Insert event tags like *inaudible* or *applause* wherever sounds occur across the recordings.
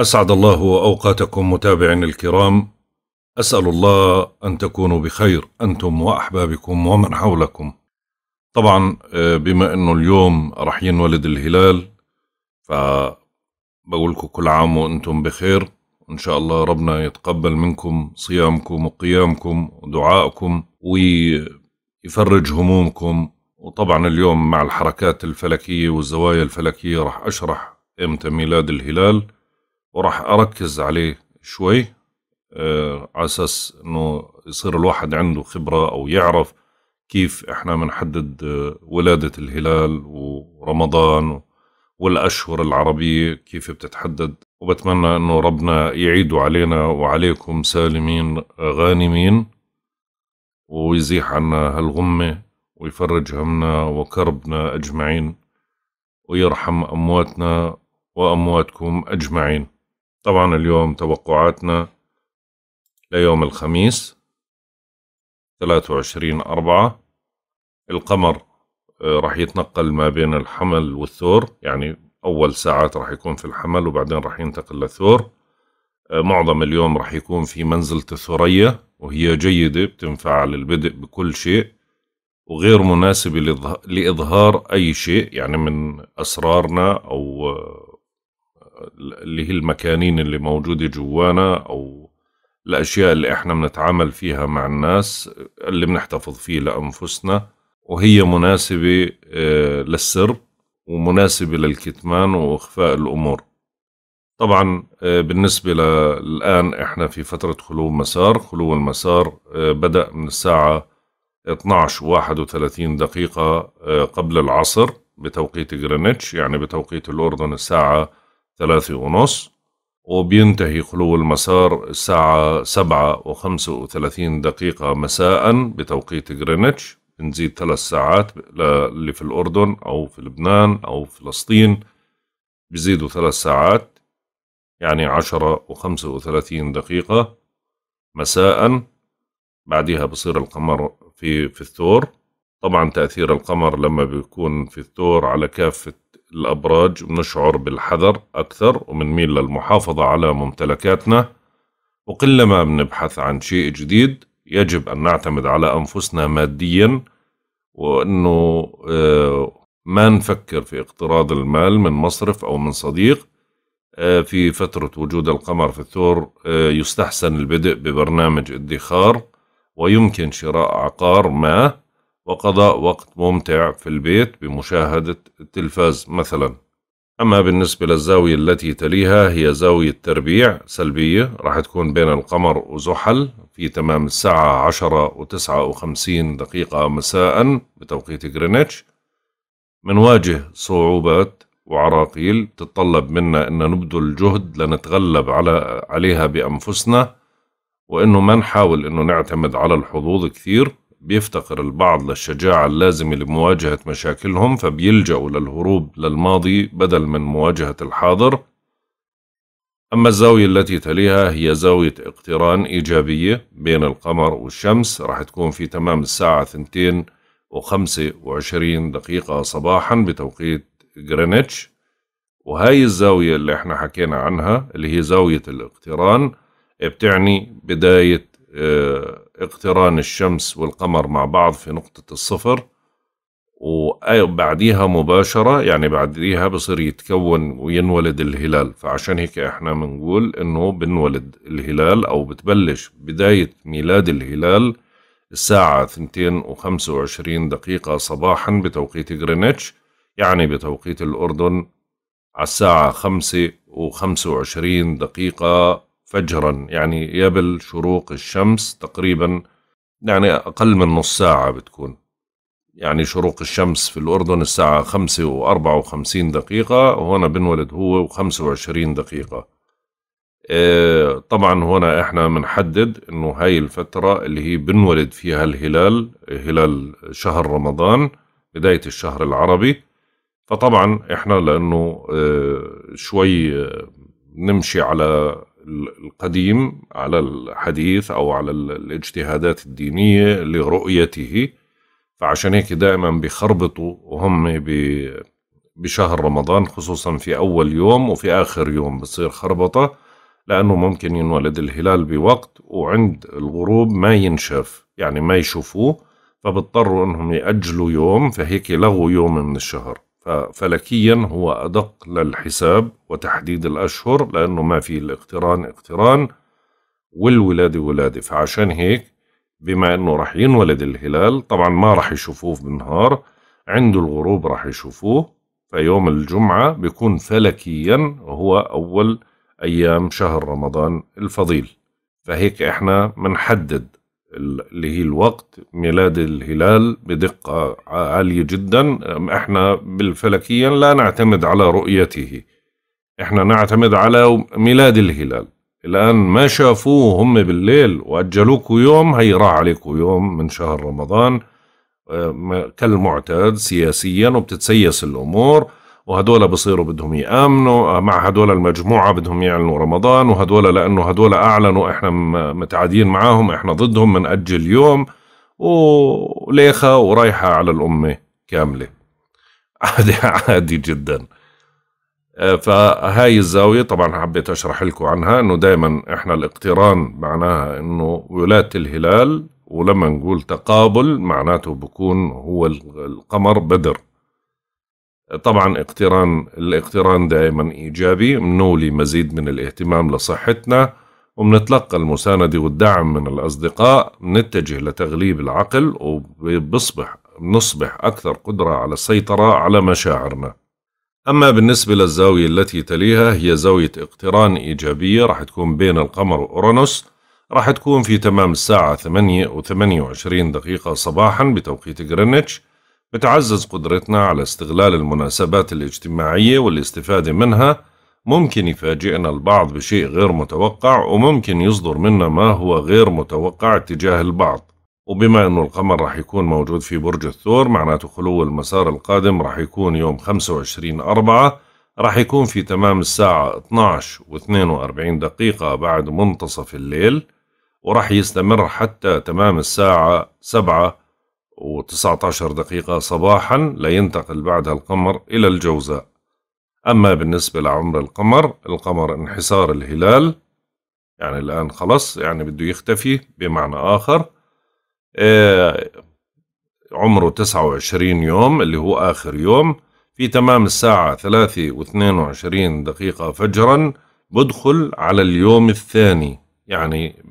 أسعد الله أوقاتكم متابعين الكرام أسأل الله أن تكونوا بخير أنتم وأحبابكم ومن حولكم طبعا آه، بما أنه اليوم رح ينولد الهلال فبقولكم كل عام وأنتم بخير إن شاء الله ربنا يتقبل منكم صيامكم وقيامكم ودعائكم ويفرج همومكم وطبعا اليوم مع الحركات الفلكية والزوايا الفلكية رح أشرح إمتى ميلاد الهلال وراح اركز عليه شوي آه، على اساس انه يصير الواحد عنده خبره او يعرف كيف احنا بنحدد آه، ولاده الهلال ورمضان والاشهر العربيه كيف بتتحدد وبتمنى انه ربنا يعيده علينا وعليكم سالمين آه، غانمين ويزيح عنا هالغمه ويفرج همنا وكربنا اجمعين ويرحم امواتنا وامواتكم اجمعين طبعا اليوم توقعاتنا ليوم الخميس 23 أربعة القمر آه، راح يتنقل ما بين الحمل والثور يعني أول ساعات راح يكون في الحمل وبعدين راح ينتقل للثور آه، معظم اليوم راح يكون في منزلة الثريا وهي جيدة بتنفع للبدء بكل شيء وغير مناسبة لإظهار أي شيء يعني من أسرارنا أو آه، اللي هي المكانين اللي موجودة جوانا أو الأشياء اللي إحنا بنتعامل فيها مع الناس اللي بنحتفظ فيه لأنفسنا وهي مناسبة آه، للسر ومناسبة للكتمان وإخفاء الأمور طبعا آه، بالنسبة للآن إحنا في فترة خلو مسار خلو المسار آه، بدأ من الساعة 12 31 دقيقة قبل العصر بتوقيت جرينتش يعني بتوقيت الأردن الساعة ثلاثة ونص وبينتهي خلو المسار الساعة سبعة وخمسة وثلاثين دقيقة مساء بتوقيت غرينتش بنزيد ثلاث ساعات اللي في الأردن أو في لبنان أو فلسطين بزيدوا ثلاث ساعات يعني عشرة وخمسة وثلاثين دقيقة مساء بعدها بصير القمر في في الثور طبعا تأثير القمر لما بيكون في الثور على كافة الأبراج بنشعر بالحذر أكثر وبنميل للمحافظة على ممتلكاتنا وقلما بنبحث عن شيء جديد يجب أن نعتمد على أنفسنا ماديا وأنه آه، ما نفكر في اقتراض المال من مصرف أو من صديق آه، في فترة وجود القمر في الثور آه، يستحسن البدء ببرنامج ادخار ويمكن شراء عقار ما وقضاء وقت ممتع في البيت بمشاهدة التلفاز مثلا أما بالنسبة للزاوية التي تليها هي زاوية تربيع سلبية راح تكون بين القمر وزحل في تمام الساعة عشرة وتسعة وخمسين دقيقة مساء بتوقيت غرينتش منواجه صعوبات وعراقيل تتطلب منا أن نبذل جهد لنتغلب على عليها بأنفسنا وأنه ما نحاول أنه نعتمد على الحظوظ كثير بيفتقر البعض للشجاعة اللازمة لمواجهة مشاكلهم فبيلجأوا للهروب للماضي بدل من مواجهة الحاضر أما الزاوية التي تليها هي زاوية اقتران إيجابية بين القمر والشمس راح تكون في تمام الساعة 2 وخمسة وعشرين دقيقة صباحا بتوقيت جرينتش وهاي الزاوية اللي احنا حكينا عنها اللي هي زاوية الاقتران بتعني بداية اه اقتران الشمس والقمر مع بعض في نقطة الصفر وبعديها مباشرة يعني بعديها بصير يتكون وينولد الهلال فعشان هيك احنا بنقول انه بنولد الهلال او بتبلش بداية ميلاد الهلال الساعة 2 و وعشرين دقيقة صباحا بتوقيت غرينتش يعني بتوقيت الأردن على الساعة 5 و دقيقة فجرا يعني قبل شروق الشمس تقريبا يعني أقل من نص ساعة بتكون يعني شروق الشمس في الأردن الساعة خمسة وأربعة وخمسين دقيقة وهنا بنولد هو وخمسة وعشرين دقيقة آه، طبعا هنا احنا بنحدد انه هاي الفترة اللي هي بنولد فيها الهلال هلال شهر رمضان بداية الشهر العربي فطبعا احنا لانه آه، شوي آه، نمشي على القديم على الحديث أو على الاجتهادات الدينية لرؤيته فعشان هيك دائما بيخربطوا وهم بي بشهر رمضان خصوصا في أول يوم وفي آخر يوم بصير خربطة لأنه ممكن ينولد الهلال بوقت وعند الغروب ما ينشاف يعني ما يشوفوه فبضطروا أنهم يأجلوا يوم فهيك لغوا يوم من الشهر ففلكيا هو أدق للحساب وتحديد الأشهر لأنه ما في الاقتران اقتران والولادة ولادة فعشان هيك بما أنه رح ينولد الهلال طبعا ما رح يشوفوه بالنهار عند الغروب رح يشوفوه فيوم الجمعة بيكون فلكيا هو أول أيام شهر رمضان الفضيل فهيك إحنا منحدد اللي هي الوقت ميلاد الهلال بدقة عالية جدا احنا بالفلكيا لا نعتمد على رؤيته احنا نعتمد على ميلاد الهلال الآن ما شافوه هم بالليل واجلوك يوم هي راح عليكم يوم من شهر رمضان كالمعتاد سياسيا وبتتسيس الأمور وهدول بصيروا بدهم يامنوا آه، مع هدول المجموعه بدهم يعلنوا رمضان وهدول لانه هدول اعلنوا احنا متعادين معاهم احنا ضدهم اجل يوم وليخه ورايحه على الامه كامله *laughs* عادي عادي جدا آه، فهاي الزاوية طبعا حبيت أشرح لكم عنها أنه دائما إحنا الاقتران معناها أنه ولاة الهلال ولما نقول تقابل معناته بكون هو القمر بدر طبعا اقتران الاقتران دائما ايجابي بنولي مزيد من الاهتمام لصحتنا وبنتلقى المساندة والدعم من الأصدقاء بنتجه لتغليب العقل وبصبح نصبح أكثر قدرة على السيطرة على مشاعرنا أما بالنسبة للزاوية التي تليها هي زاوية اقتران إيجابية راح تكون بين القمر وأورانوس راح تكون في تمام الساعة 8 و 28 دقيقة صباحا بتوقيت جرينتش بتعزز قدرتنا على استغلال المناسبات الاجتماعية والاستفادة منها ممكن يفاجئنا البعض بشيء غير متوقع وممكن يصدر منا ما هو غير متوقع تجاه البعض وبما أنه القمر راح يكون موجود في برج الثور معناته خلو المسار القادم راح يكون يوم 25 أربعة راح يكون في تمام الساعة 12 و 42 دقيقة بعد منتصف الليل وراح يستمر حتى تمام الساعة 7 و19 دقيقة صباحا لينتقل بعدها القمر إلى الجوزاء أما بالنسبة لعمر القمر القمر انحسار الهلال يعني الآن خلص يعني بده يختفي بمعنى آخر آه عمره 29 يوم اللي هو آخر يوم في تمام الساعة 3 و22 دقيقة فجرا بدخل على اليوم الثاني يعني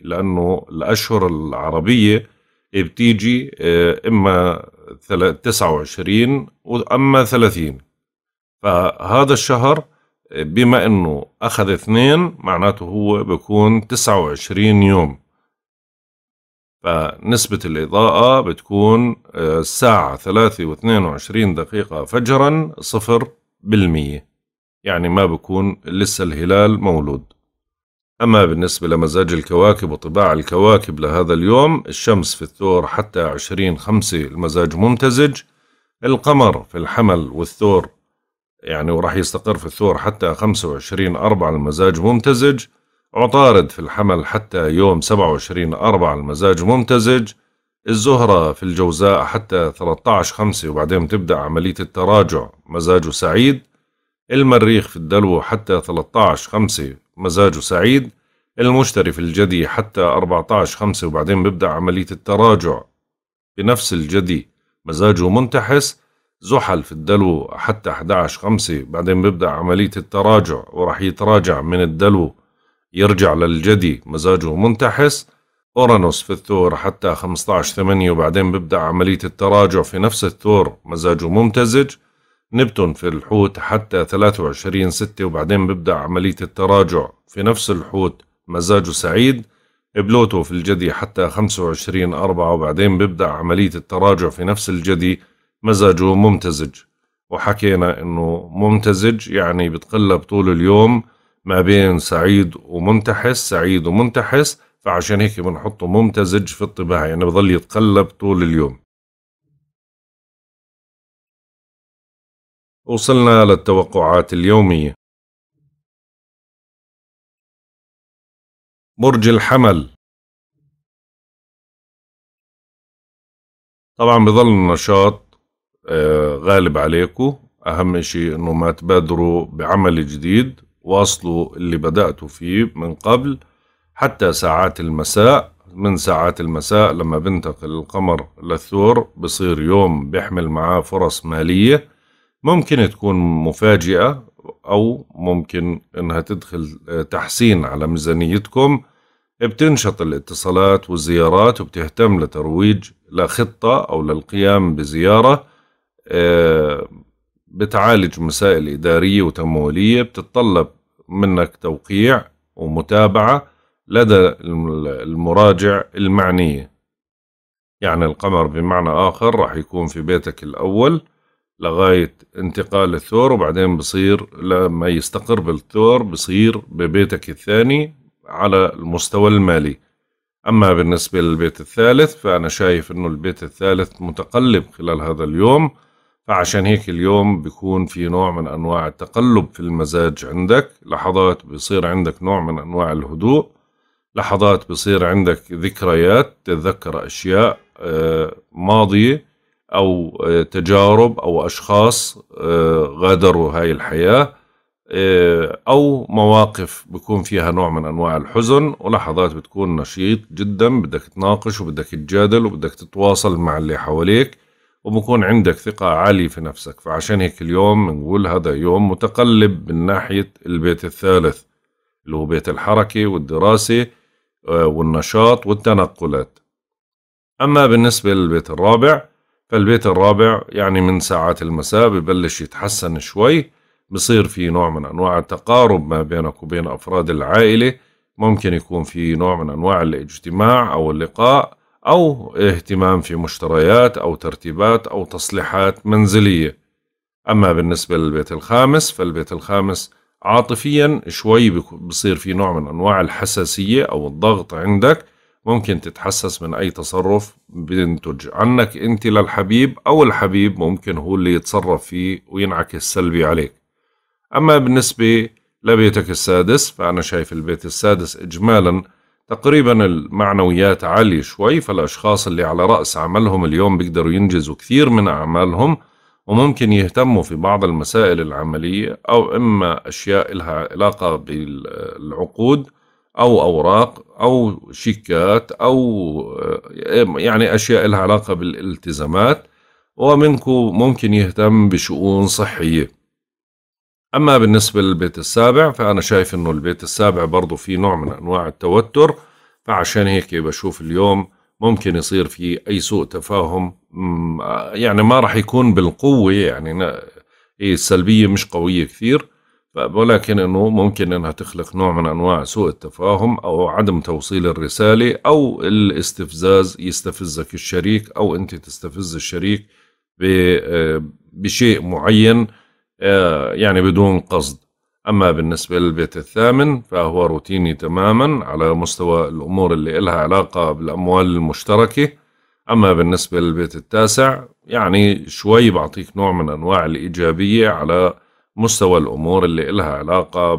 لأنه الأشهر العربية بتيجي آه، اما 29 واما 30 فهذا الشهر بما انه اخذ اثنين معناته هو بكون 29 يوم فنسبة الإضاءة بتكون آه، الساعة ثلاثة واثنين وعشرين دقيقة فجرا صفر بالمية يعني ما بكون لسه الهلال مولود أما بالنسبة لمزاج الكواكب وطباع الكواكب لهذا اليوم الشمس في الثور حتى 20 خمسة المزاج ممتزج القمر في الحمل والثور يعني وراح يستقر في الثور حتى 25 أربعة المزاج ممتزج عطارد في الحمل حتى يوم 27 أربعة المزاج ممتزج الزهرة في الجوزاء حتى 13 خمسة وبعدين تبدأ عملية التراجع مزاجه سعيد المريخ في الدلو حتى 13 خمسة مزاجه سعيد المشتري في الجدي حتى 14 خمسة وبعدين بيبدأ عملية التراجع بنفس الجدي مزاجه منتحس زحل في الدلو حتى 11 خمسة بعدين بيبدأ عملية التراجع وراح يتراجع من الدلو يرجع للجدي مزاجه منتحس أورانوس في الثور حتى 15 8 وبعدين بيبدأ عملية التراجع في نفس الثور مزاجه ممتزج نبتون في الحوت حتى 23 ستة وبعدين ببدأ عملية التراجع في نفس الحوت مزاجه سعيد بلوتو في الجدي حتى 25 أربعة وبعدين ببدأ عملية التراجع في نفس الجدي مزاجه ممتزج وحكينا انه ممتزج يعني بتقلب طول اليوم ما بين سعيد ومنتحس سعيد ومنتحس فعشان هيك بنحطه ممتزج في الطباع يعني بضل يتقلب طول اليوم وصلنا للتوقعات اليومية برج الحمل طبعا بظل النشاط آه، غالب عليكم أهم شيء أنه ما تبادروا بعمل جديد واصلوا اللي بدأتوا فيه من قبل حتى ساعات المساء من ساعات المساء لما بنتقل القمر للثور بصير يوم بيحمل معاه فرص مالية ممكن تكون مفاجئة أو ممكن إنها تدخل آه، تحسين على ميزانيتكم بتنشط الاتصالات والزيارات وبتهتم لترويج لخطة أو للقيام بزيارة آه، بتعالج مسائل إدارية وتمويلية بتتطلب منك توقيع ومتابعة لدى المراجع المعنية يعني القمر بمعنى آخر راح يكون في بيتك الأول لغاية انتقال الثور وبعدين بصير لما يستقر بالثور بصير ببيتك الثاني على المستوى المالي أما بالنسبة للبيت الثالث فأنا شايف أنه البيت الثالث متقلب خلال هذا اليوم فعشان هيك اليوم بيكون في نوع من أنواع التقلب في المزاج عندك لحظات بيصير عندك نوع من أنواع الهدوء لحظات بيصير عندك ذكريات تتذكر أشياء آه، ماضية أو آه، تجارب أو أشخاص آه، غادروا هاي الحياة آه، أو مواقف بكون فيها نوع من أنواع الحزن ولحظات بتكون نشيط جدا بدك تناقش وبدك تجادل وبدك تتواصل مع اللي حواليك وبكون عندك ثقة عالية في نفسك فعشان هيك اليوم بنقول هذا يوم متقلب من ناحية البيت الثالث اللي هو بيت الحركة والدراسة والنشاط والتنقلات أما بالنسبة للبيت الرابع فالبيت الرابع يعني من ساعات المساء ببلش يتحسن شوي بصير في نوع من أنواع التقارب ما بينك وبين أفراد العائلة ممكن يكون في نوع من أنواع الاجتماع أو اللقاء أو اهتمام في مشتريات أو ترتيبات أو تصليحات منزلية أما بالنسبة للبيت الخامس فالبيت الخامس عاطفيا شوي بصير في نوع من أنواع الحساسية أو الضغط عندك ممكن تتحسس من أي تصرف بينتج عنك أنت للحبيب أو الحبيب ممكن هو اللي يتصرف فيه وينعكس سلبي عليك أما بالنسبة لبيتك السادس فأنا شايف البيت السادس إجمالا تقريبا المعنويات عالية شوي فالأشخاص اللي على رأس عملهم اليوم بيقدروا ينجزوا كثير من أعمالهم وممكن يهتموا في بعض المسائل العملية أو إما أشياء لها علاقة بالعقود أو أوراق أو شيكات أو آه، يعني أشياء لها علاقة بالالتزامات ومنكم ممكن يهتم بشؤون صحية أما بالنسبة للبيت السابع فأنا شايف أنه البيت السابع برضو في نوع من أنواع التوتر فعشان هيك بشوف اليوم ممكن يصير في أي سوء تفاهم يعني ما راح يكون بالقوة يعني إيه، السلبية مش قوية كثير ولكن أنه ممكن أنها تخلق نوع من أنواع سوء التفاهم أو عدم توصيل الرسالة أو الاستفزاز يستفزك الشريك أو أنت تستفز الشريك آه، بشيء معين آه، يعني بدون قصد أما بالنسبة للبيت الثامن فهو روتيني تماما على مستوى الأمور اللي لها علاقة بالأموال المشتركة أما بالنسبة للبيت التاسع يعني شوي بعطيك نوع من أنواع الإيجابية على مستوى الامور اللي إلها علاقه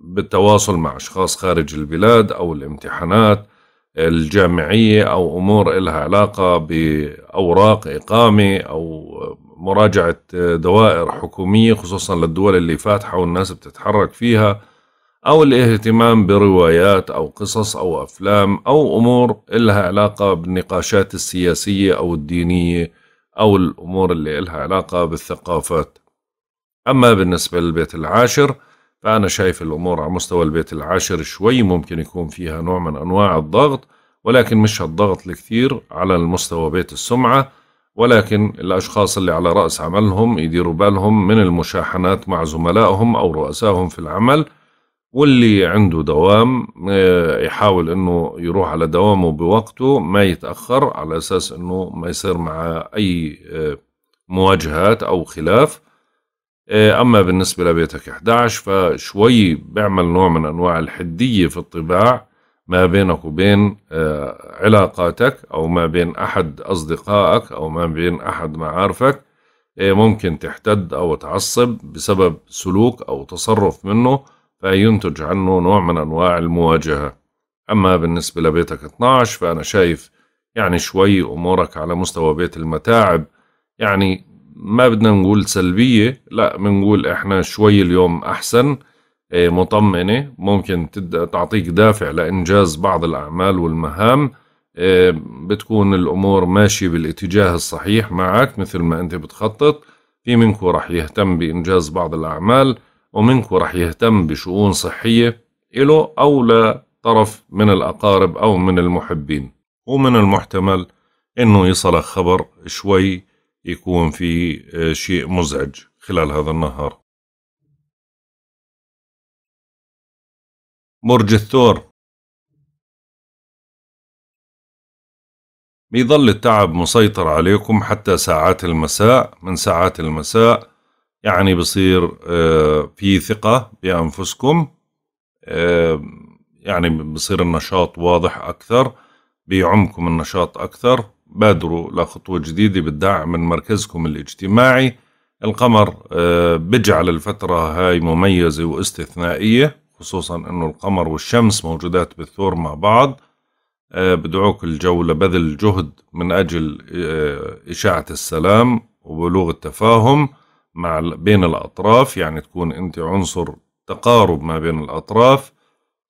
بالتواصل مع اشخاص خارج البلاد او الامتحانات الجامعيه او امور إلها علاقه باوراق اقامه او مراجعه دوائر حكوميه خصوصا للدول اللي فاتحه والناس بتتحرك فيها أو الاهتمام بروايات أو قصص أو أفلام أو أمور إلها علاقة بالنقاشات السياسية أو الدينية أو الأمور اللي إلها علاقة بالثقافات أما بالنسبة للبيت العاشر فأنا شايف الأمور على مستوى البيت العاشر شوي ممكن يكون فيها نوع من أنواع الضغط ولكن مش هالضغط الكثير على المستوى بيت السمعة ولكن الأشخاص اللي على رأس عملهم يديروا بالهم من المشاحنات مع زملائهم أو رؤسائهم في العمل واللي عنده دوام آه، يحاول انه يروح على دوامه بوقته ما يتأخر على اساس انه ما يصير مع اي آه، مواجهات او خلاف آه، أما بالنسبة لبيتك 11 فشوي بيعمل نوع من أنواع الحدية في الطباع ما بينك وبين آه، علاقاتك أو ما بين أحد أصدقائك أو ما بين أحد معارفك آه، ممكن تحتد أو تعصب بسبب سلوك أو تصرف منه فينتج عنه نوع من أنواع المواجهة أما بالنسبة لبيتك 12 فأنا شايف يعني شوي أمورك على مستوى بيت المتاعب يعني ما بدنا نقول سلبية لا بنقول احنا شوي اليوم احسن إيه، مطمئنة ممكن تعطيك دافع لإنجاز بعض الأعمال والمهام إيه، بتكون الأمور ماشية بالاتجاه الصحيح معك مثل ما أنت بتخطط في منكو رح يهتم بإنجاز بعض الأعمال ومنكو رح يهتم بشؤون صحية الو أو لطرف من الأقارب أو من المحبين ومن المحتمل إنه يصلك خبر شوي يكون في آه، شيء مزعج خلال هذا النهار برج الثور بيظل التعب مسيطر عليكم حتى ساعات المساء من ساعات المساء يعني بصير آه، في ثقة بأنفسكم آه، يعني بصير النشاط واضح أكثر بيعمكم النشاط أكثر بادروا لخطوة جديدة بالدعم من مركزكم الاجتماعي القمر آه، بجعل الفترة هاي مميزة واستثنائية خصوصا أنه القمر والشمس موجودات بالثور مع بعض آه، بدعوك الجو لبذل جهد من أجل آه، إشاعة السلام وبلوغ التفاهم مع بين الأطراف يعني تكون أنت عنصر تقارب ما بين الأطراف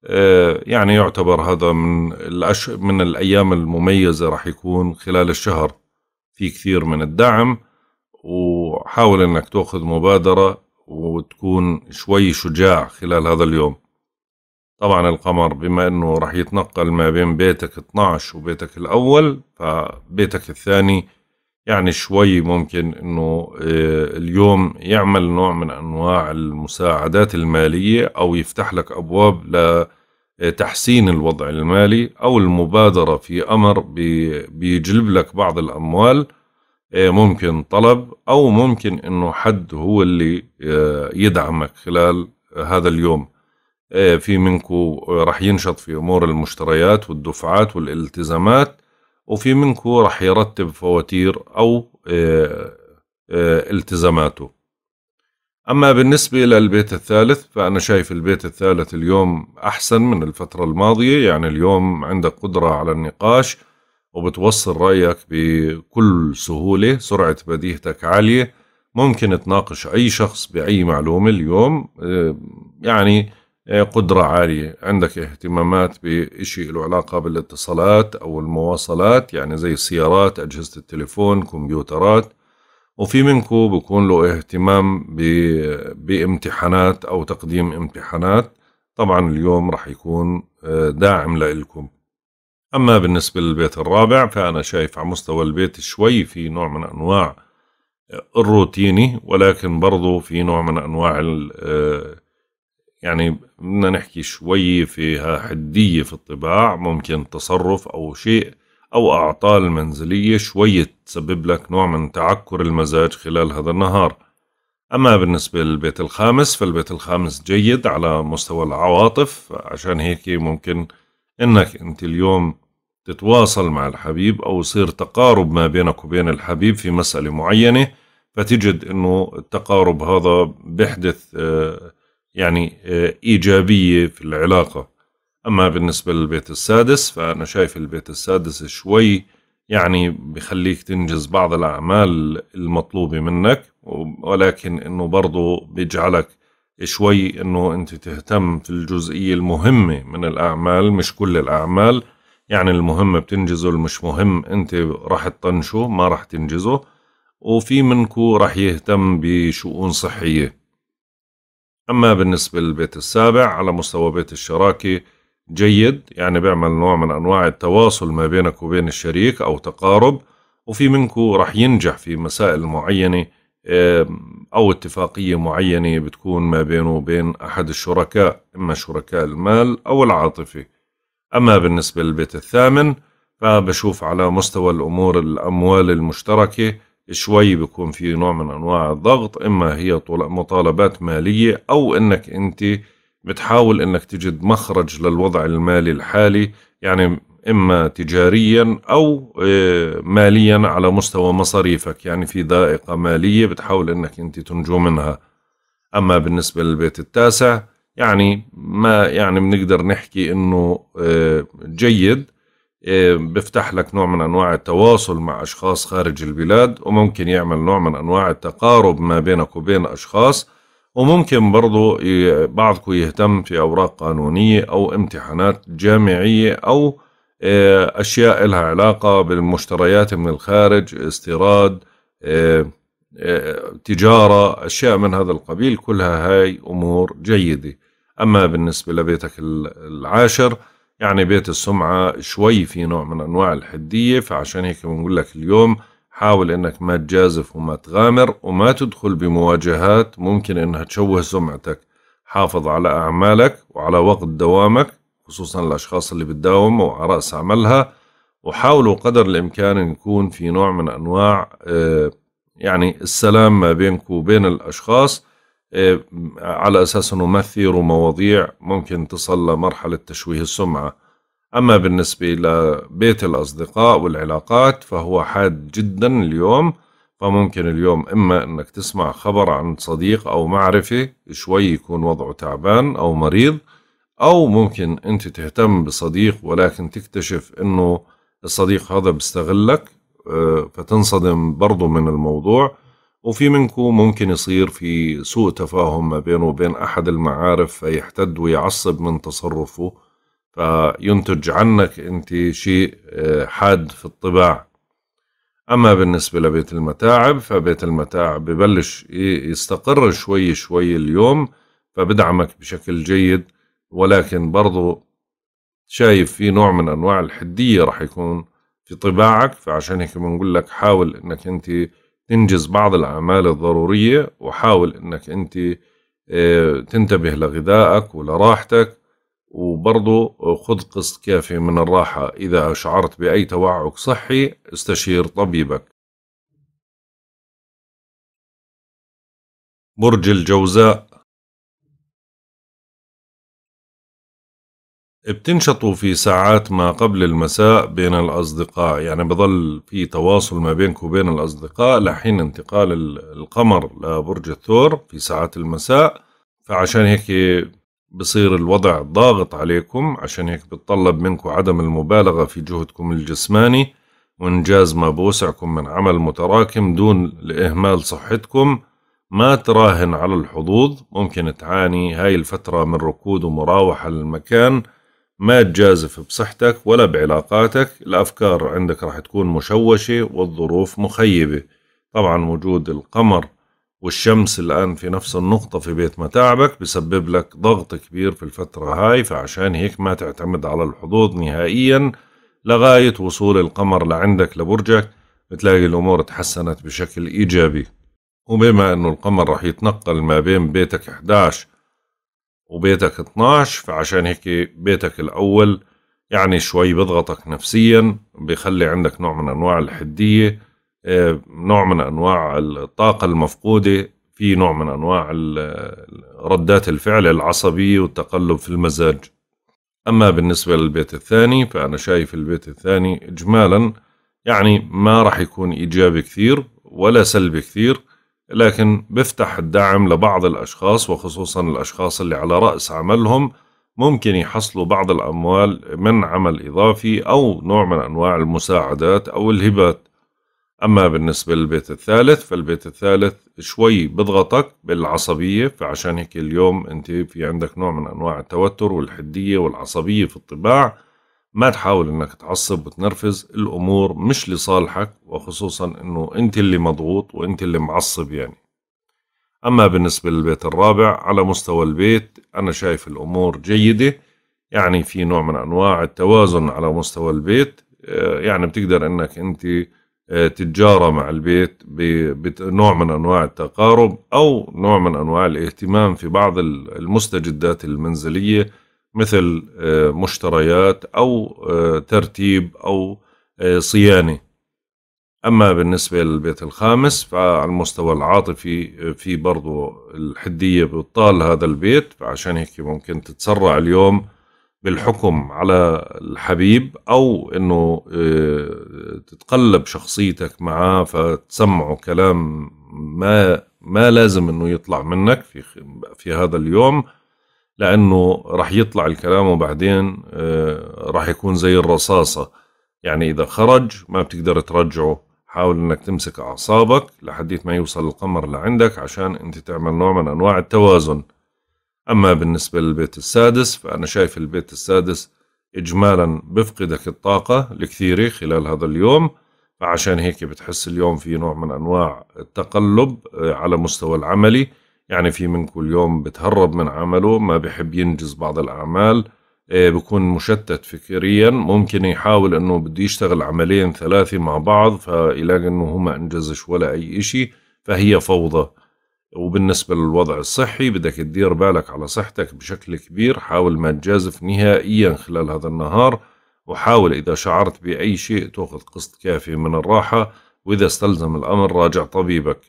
آه، يعني يعتبر هذا من الأش... من الايام المميزه راح يكون خلال الشهر في كثير من الدعم وحاول انك تاخذ مبادره وتكون شوي شجاع خلال هذا اليوم طبعا القمر بما انه راح يتنقل ما بين بيتك 12 وبيتك الاول فبيتك الثاني يعني شوي ممكن انه آه، اليوم يعمل نوع من انواع المساعدات الماليه او يفتح لك ابواب ل تحسين الوضع المالي أو المبادرة في أمر بيجلب لك بعض الأموال آه، ممكن طلب أو ممكن أنه حد هو اللي آه، يدعمك خلال هذا اليوم آه، في منكو رح ينشط في أمور المشتريات والدفعات والالتزامات وفي منكو رح يرتب فواتير أو التزاماته أما بالنسبة للبيت الثالث فأنا شايف البيت الثالث اليوم أحسن من الفترة الماضية يعني اليوم عندك قدرة على النقاش وبتوصل رأيك بكل سهولة سرعة بديهتك عالية ممكن تناقش أي شخص بأي معلومة اليوم آه، يعني آه، قدرة عالية عندك اهتمامات بشيء له علاقة بالاتصالات أو المواصلات يعني زي السيارات أجهزة التليفون كمبيوترات وفي منكم بكون له اهتمام بامتحانات أو تقديم امتحانات طبعا اليوم رح يكون آه، داعم لإلكم أما بالنسبة للبيت الرابع فأنا شايف على مستوى البيت شوي في نوع من أنواع آه، الروتيني ولكن برضو في نوع من أنواع آه، يعني بدنا نحكي شوي فيها حدية في الطباع ممكن تصرف أو شيء أو أعطال منزلية شوية تسبب لك نوع من تعكر المزاج خلال هذا النهار أما بالنسبة للبيت الخامس فالبيت الخامس جيد على مستوى العواطف عشان هيك ممكن إنك أنت اليوم تتواصل مع الحبيب أو يصير تقارب ما بينك وبين الحبيب في مسألة معينة فتجد أنه التقارب هذا بيحدث آه، يعني آه، إيجابية في العلاقة أما بالنسبة للبيت السادس فأنا شايف البيت السادس شوي يعني بخليك تنجز بعض الأعمال المطلوبة منك ولكن أنه برضه بيجعلك شوي أنه أنت تهتم في الجزئية المهمة من الأعمال مش كل الأعمال يعني المهم بتنجزه المش مهم أنت راح تطنشه ما راح تنجزه وفي منكو راح يهتم بشؤون صحية أما بالنسبة للبيت السابع على مستوى بيت الشراكة جيد يعني بيعمل نوع من أنواع التواصل ما بينك وبين الشريك أو تقارب وفي منكم رح ينجح في مسائل معينة أو اتفاقية معينة بتكون ما بينه وبين أحد الشركاء إما شركاء المال أو العاطفة أما بالنسبة للبيت الثامن فبشوف على مستوى الأمور الأموال المشتركة شوي بيكون في نوع من أنواع الضغط إما هي مطالبات مالية أو إنك أنت بتحاول انك تجد مخرج للوضع المالي الحالي يعني اما تجاريا او آه، ماليا على مستوى مصاريفك يعني في ضائقه ماليه بتحاول انك انت تنجو منها اما بالنسبه للبيت التاسع يعني ما يعني بنقدر نحكي انه آه، جيد آه، بيفتح لك نوع من انواع التواصل مع اشخاص خارج البلاد وممكن يعمل نوع من انواع التقارب ما بينك وبين اشخاص وممكن برضو بعضكم يهتم في أوراق قانونية أو امتحانات جامعية أو آه، أشياء لها علاقة بالمشتريات من الخارج استيراد آه، آه، تجارة أشياء من هذا القبيل كلها هاي أمور جيدة أما بالنسبة لبيتك العاشر يعني بيت السمعة شوي في نوع من أنواع الحدية فعشان هيك بنقول لك اليوم حاول انك ما تجازف وما تغامر وما تدخل بمواجهات ممكن انها تشوه سمعتك حافظ على اعمالك وعلى وقت دوامك خصوصا الاشخاص اللي بتداوم وعلى راس عملها وحاولوا قدر الامكان ان يكون في نوع من انواع آه، يعني السلام ما بينك وبين الاشخاص آه، على اساس انه ما تثيروا مواضيع ممكن تصل لمرحله تشويه السمعه أما بالنسبة لبيت الأصدقاء والعلاقات فهو حاد جدا اليوم فممكن اليوم إما أنك تسمع خبر عن صديق أو معرفة شوي يكون وضعه تعبان أو مريض أو ممكن أنت تهتم بصديق ولكن تكتشف أنه الصديق هذا بيستغلك آه، فتنصدم برضه من الموضوع وفي منكم ممكن يصير في سوء تفاهم ما بينه وبين أحد المعارف فيحتد ويعصب من تصرفه فينتج عنك أنت شيء آه، حاد في الطباع أما بالنسبة لبيت المتاعب فبيت المتاعب ببلش يستقر شوي شوي اليوم فبدعمك بشكل جيد ولكن برضو شايف في نوع من أنواع الحدية رح يكون في طباعك فعشان هيك بنقول لك حاول أنك أنت تنجز بعض الأعمال الضرورية وحاول أنك أنت آه، تنتبه لغذائك ولراحتك وبرضه خذ قسط كافي من الراحة إذا شعرت بأي توعك صحي استشير طبيبك برج الجوزاء بتنشطوا في ساعات ما قبل المساء بين الأصدقاء يعني بظل في تواصل ما بينك وبين الأصدقاء لحين انتقال القمر لبرج الثور في ساعات المساء فعشان هيك بصير الوضع ضاغط عليكم عشان هيك بتطلب منكم عدم المبالغة في جهدكم الجسماني وإنجاز ما بوسعكم من عمل متراكم دون لإهمال صحتكم ما تراهن على الحظوظ ممكن تعاني هاي الفترة من ركود ومراوحة للمكان ما تجازف بصحتك ولا بعلاقاتك الأفكار عندك راح تكون مشوشة والظروف مخيبة طبعا وجود القمر والشمس الآن في نفس النقطة في بيت متاعبك بسبب لك ضغط كبير في الفترة هاي فعشان هيك ما تعتمد على الحظوظ نهائيا لغاية وصول القمر لعندك لبرجك بتلاقي الأمور تحسنت بشكل إيجابي وبما أنه القمر رح يتنقل ما بين بيتك 11 وبيتك 12 فعشان هيك بيتك الأول يعني شوي بضغطك نفسيا بيخلي عندك نوع من أنواع الحدية آه، نوع من انواع الطاقه المفقوده في نوع من انواع ردات الفعل العصبيه والتقلب في المزاج اما بالنسبه للبيت الثاني فانا شايف البيت الثاني اجمالا يعني ما راح يكون ايجابي كثير ولا سلبي كثير لكن بفتح الدعم لبعض الاشخاص وخصوصا الاشخاص اللي على راس عملهم ممكن يحصلوا بعض الاموال من عمل اضافي او نوع من انواع المساعدات او الهبات أما بالنسبة للبيت الثالث فالبيت الثالث شوي بضغطك بالعصبية فعشان هيك اليوم أنت في عندك نوع من أنواع التوتر والحدية والعصبية في الطباع ما تحاول أنك تعصب وتنرفز الأمور مش لصالحك وخصوصا أنه أنت اللي مضغوط وأنت اللي معصب يعني أما بالنسبة للبيت الرابع على مستوى البيت أنا شايف الأمور جيدة يعني في نوع من أنواع التوازن على مستوى البيت آه، يعني بتقدر أنك أنت آه، تجارة مع البيت بنوع من أنواع التقارب أو نوع من أنواع الاهتمام في بعض المستجدات المنزلية مثل آه، مشتريات أو آه، ترتيب أو صيانة أما بالنسبة للبيت الخامس فعلى المستوى العاطفي في برضو الحدية بتطال هذا البيت فعشان هيك ممكن تتسرع اليوم بالحكم على الحبيب او انه آه، تتقلب شخصيتك معاه فتسمعه كلام ما ما لازم انه يطلع منك في في هذا اليوم لانه راح يطلع الكلام وبعدين آه، راح يكون زي الرصاصه يعني اذا خرج ما بتقدر ترجعه حاول انك تمسك اعصابك لحديت ما يوصل القمر لعندك عشان انت تعمل نوع من انواع التوازن أما بالنسبة للبيت السادس فأنا شايف البيت السادس إجمالا بفقدك الطاقة الكثيرة خلال هذا اليوم فعشان هيك بتحس اليوم في نوع من أنواع التقلب آه، على مستوى العملي يعني في من كل يوم بتهرب من عمله ما بحب ينجز بعض الأعمال آه، بكون مشتت فكريا ممكن يحاول أنه بده يشتغل عملين ثلاثة مع بعض فيلاقي أنه هو ما أنجزش ولا أي إشي فهي فوضى وبالنسبة للوضع الصحي بدك تدير بالك على صحتك بشكل كبير حاول ما تجازف نهائيا خلال هذا النهار وحاول إذا شعرت بأي شيء تأخذ قسط كافي من الراحة وإذا استلزم الأمر راجع طبيبك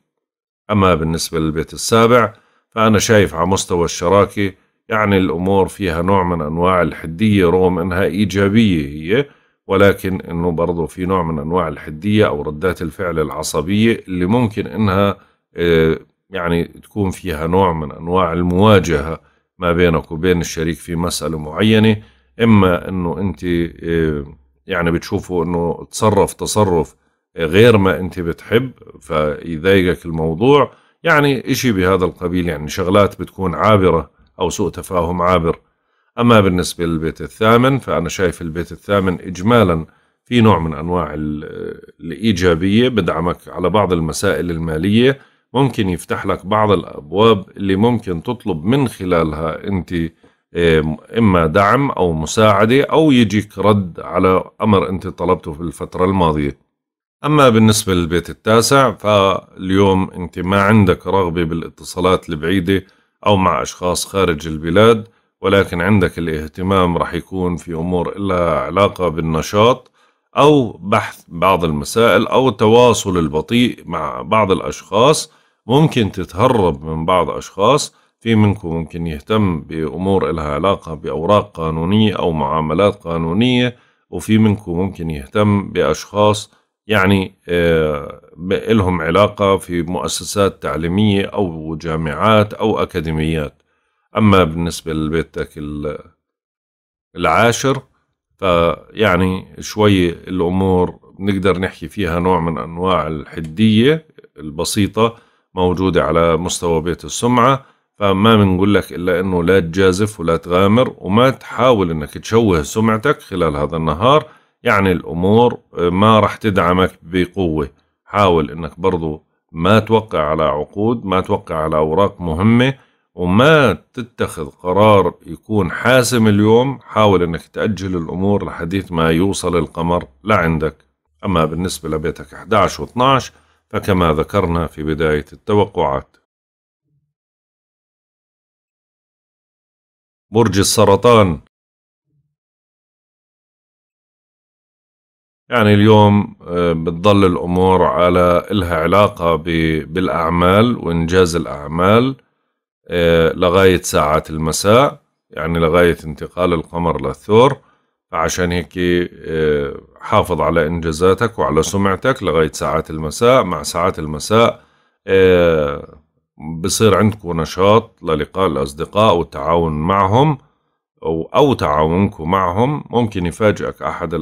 أما بالنسبة للبيت السابع فأنا شايف على مستوى الشراكة يعني الأمور فيها نوع من أنواع الحدية رغم أنها إيجابية هي ولكن أنه برضو في نوع من أنواع الحدية أو ردات الفعل العصبية اللي ممكن أنها آه، يعني تكون فيها نوع من أنواع المواجهة ما بينك وبين الشريك في مسألة معينة إما أنه أنت آه، يعني بتشوفه أنه تصرف تصرف آه، غير ما أنت بتحب فيضايقك الموضوع يعني إشي بهذا القبيل يعني شغلات بتكون عابرة أو سوء تفاهم عابر أما بالنسبة للبيت الثامن فأنا شايف البيت الثامن إجمالا في نوع من أنواع الإيجابية بدعمك على بعض المسائل المالية ممكن يفتح لك بعض الابواب اللي ممكن تطلب من خلالها انت اما دعم او مساعده او يجيك رد على امر انت طلبته في الفتره الماضيه اما بالنسبه للبيت التاسع فاليوم انت ما عندك رغبه بالاتصالات البعيده او مع اشخاص خارج البلاد ولكن عندك الاهتمام رح يكون في امور إلا علاقه بالنشاط او بحث بعض المسائل او التواصل البطيء مع بعض الاشخاص ممكن تتهرب من بعض أشخاص في منكم ممكن يهتم بأمور إلها علاقة بأوراق قانونية أو معاملات قانونية وفي منكم ممكن يهتم بأشخاص يعني آه، لهم علاقة في مؤسسات تعليمية أو جامعات أو أكاديميات أما بالنسبة لبيتك العاشر فيعني شوي الأمور بنقدر نحكي فيها نوع من أنواع الحدية البسيطة موجودة على مستوى بيت السمعة فما بنقول لك إلا أنه لا تجازف ولا تغامر وما تحاول أنك تشوه سمعتك خلال هذا النهار يعني الأمور ما راح تدعمك بقوة حاول أنك برضو ما توقع على عقود ما توقع على أوراق مهمة وما تتخذ قرار يكون حاسم اليوم حاول أنك تأجل الأمور لحديث ما يوصل القمر لعندك أما بالنسبة لبيتك 11 و 12 فكما ذكرنا في بداية التوقعات برج السرطان يعني اليوم آه، بتضل الأمور على إلها علاقة بالأعمال وإنجاز الأعمال آه، لغاية ساعات المساء يعني لغاية انتقال القمر للثور عشان هيك آه، حافظ على إنجازاتك وعلى سمعتك لغاية ساعات المساء مع ساعات المساء آه، بصير عندكم نشاط للقاء الأصدقاء والتعاون معهم أو تعاونكم معهم ممكن يفاجئك أحد